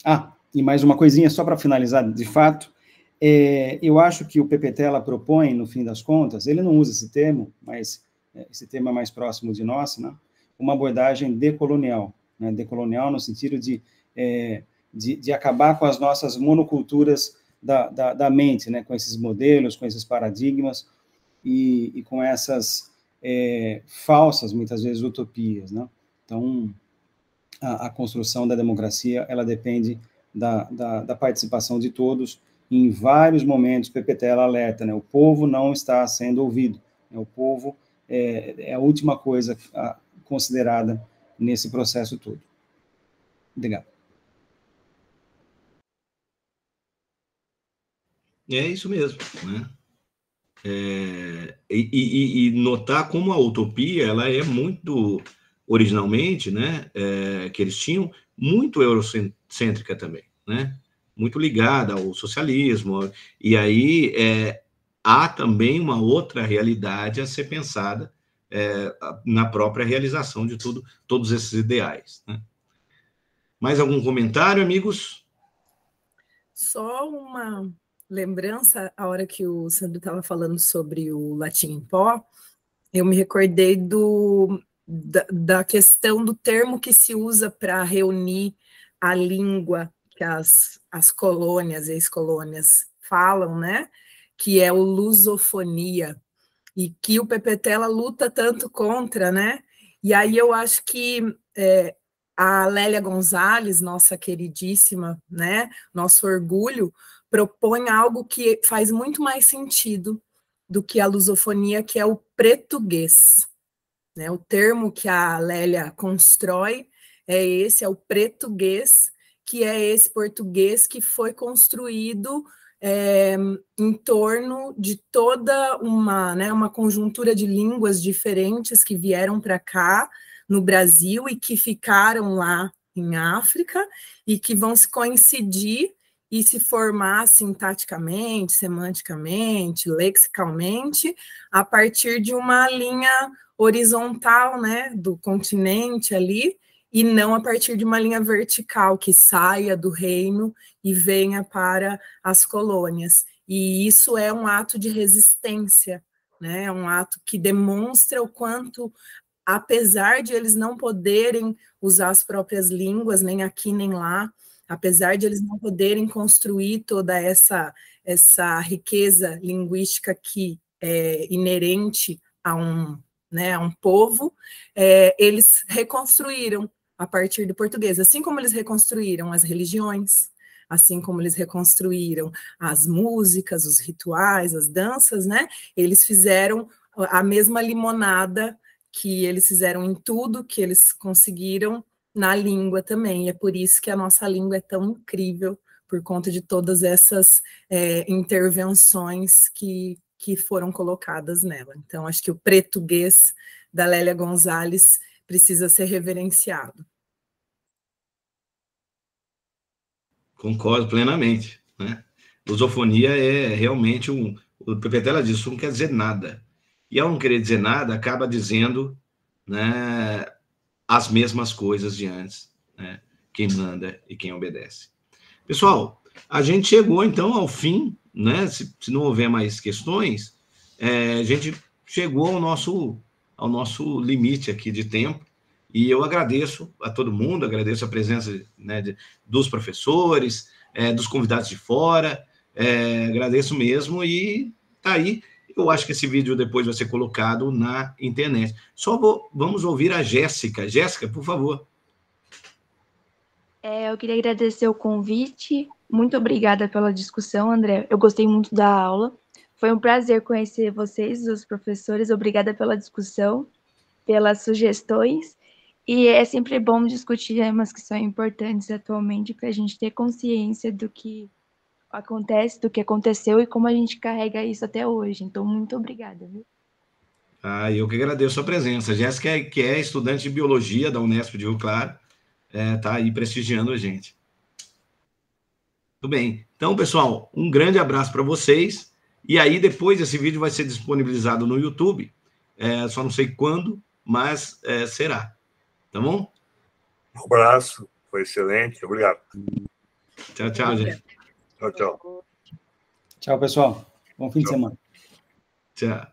Ah, e mais uma coisinha, só para finalizar de fato, é, eu acho que o ela propõe, no fim das contas, ele não usa esse termo, mas é, esse termo é mais próximo de nós, né? uma abordagem decolonial, né? decolonial no sentido de, é, de, de acabar com as nossas monoculturas da, da, da mente, né, com esses modelos, com esses paradigmas e, e com essas é, falsas, muitas vezes, utopias. Né? Então, a, a, construção da democracia, ela depende da, da, da participação de todos, em vários momentos, PPT alerta, né? O povo não está sendo ouvido. Né? O povo é, é, a última coisa considerada nesse processo todo. Obrigado. É isso mesmo, né? É, e, e, e, notar como a utopia ela é muito originalmente, né, é, que eles tinham muito eurocêntrica também, né, muito ligada ao socialismo. E aí é, há também uma outra realidade a ser pensada é, na própria realização de tudo, todos esses ideais. Né? Mais algum comentário, amigos? Só uma lembrança, a hora que o Sandro estava falando sobre o latim em pó, eu me recordei do, da, da questão do termo que se usa para reunir a língua que as, as colônias, ex-colônias falam, né? Que é o lusofonia, e que o Pepetela luta tanto contra, né? E aí eu acho que é, a Lélia Gonzalez, nossa queridíssima, né? Nosso orgulho, propõe algo que faz muito mais sentido do que a lusofonia, que é o português. Né? O termo que a Lélia constrói é esse, é o português, que é esse português que foi construído é, em torno de toda uma, né, uma conjuntura de línguas diferentes que vieram para cá no Brasil e que ficaram lá em África e que vão se coincidir e se formar sintaticamente, semanticamente, lexicalmente, a partir de uma linha horizontal, né, do continente ali, e não a partir de uma linha vertical que saia do reino e venha para as colônias. E isso é um ato de resistência, né? É um ato que demonstra o quanto apesar de eles não poderem usar as próprias línguas, nem aqui nem lá, apesar de eles não poderem construir toda essa essa riqueza linguística que é inerente a um né, a um povo, é, eles reconstruíram a partir do português, assim como eles reconstruíram as religiões, assim como eles reconstruíram as músicas, os rituais, as danças, né? Eles fizeram a mesma limonada que eles fizeram em tudo que eles conseguiram na língua também. É por isso que a nossa língua é tão incrível, por conta de todas essas é, intervenções que, que foram colocadas nela. Então, acho que o português da Lélia Gonzalez precisa ser reverenciado. Concordo plenamente. Né? Lusofonia é realmente um. O Pepetela disse, não quer dizer nada. E ao não querer dizer nada, acaba dizendo né, as mesmas coisas de antes, né? Quem manda e quem obedece. Pessoal, a gente chegou então ao fim, né? Se, se não houver mais questões, é, a gente chegou ao nosso, ao nosso limite aqui de tempo. E eu agradeço a todo mundo, agradeço a presença né, de, dos professores, é, dos convidados de fora, é, agradeço mesmo e tá aí. Eu acho que esse vídeo depois vai ser colocado na internet. Só vou, vamos ouvir a Jéssica. Jéssica, por favor. É, eu queria agradecer o convite. Muito obrigada pela discussão, André. Eu gostei muito da aula. Foi um prazer conhecer vocês, os professores. Obrigada pela discussão, pelas sugestões. E é sempre bom discutir temas que são importantes atualmente para a gente ter consciência do que acontece, do que aconteceu e como a gente carrega isso até hoje. Então, muito obrigada, viu? Ah, eu que agradeço a presença. Jéssica, é, que é estudante de biologia da Unesp de Rio Claro, está é, tá aí prestigiando a gente. Tudo bem. Então, pessoal, um grande abraço para vocês. E aí, depois, esse vídeo vai ser disponibilizado no YouTube. É, só não sei quando, mas é, será. Tá bom? Um abraço. Foi excelente. Obrigado. Tchau, tchau, gente. Tchau, tchau. Tchau, pessoal. Bom fim tchau. de semana. Tchau.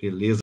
Beleza.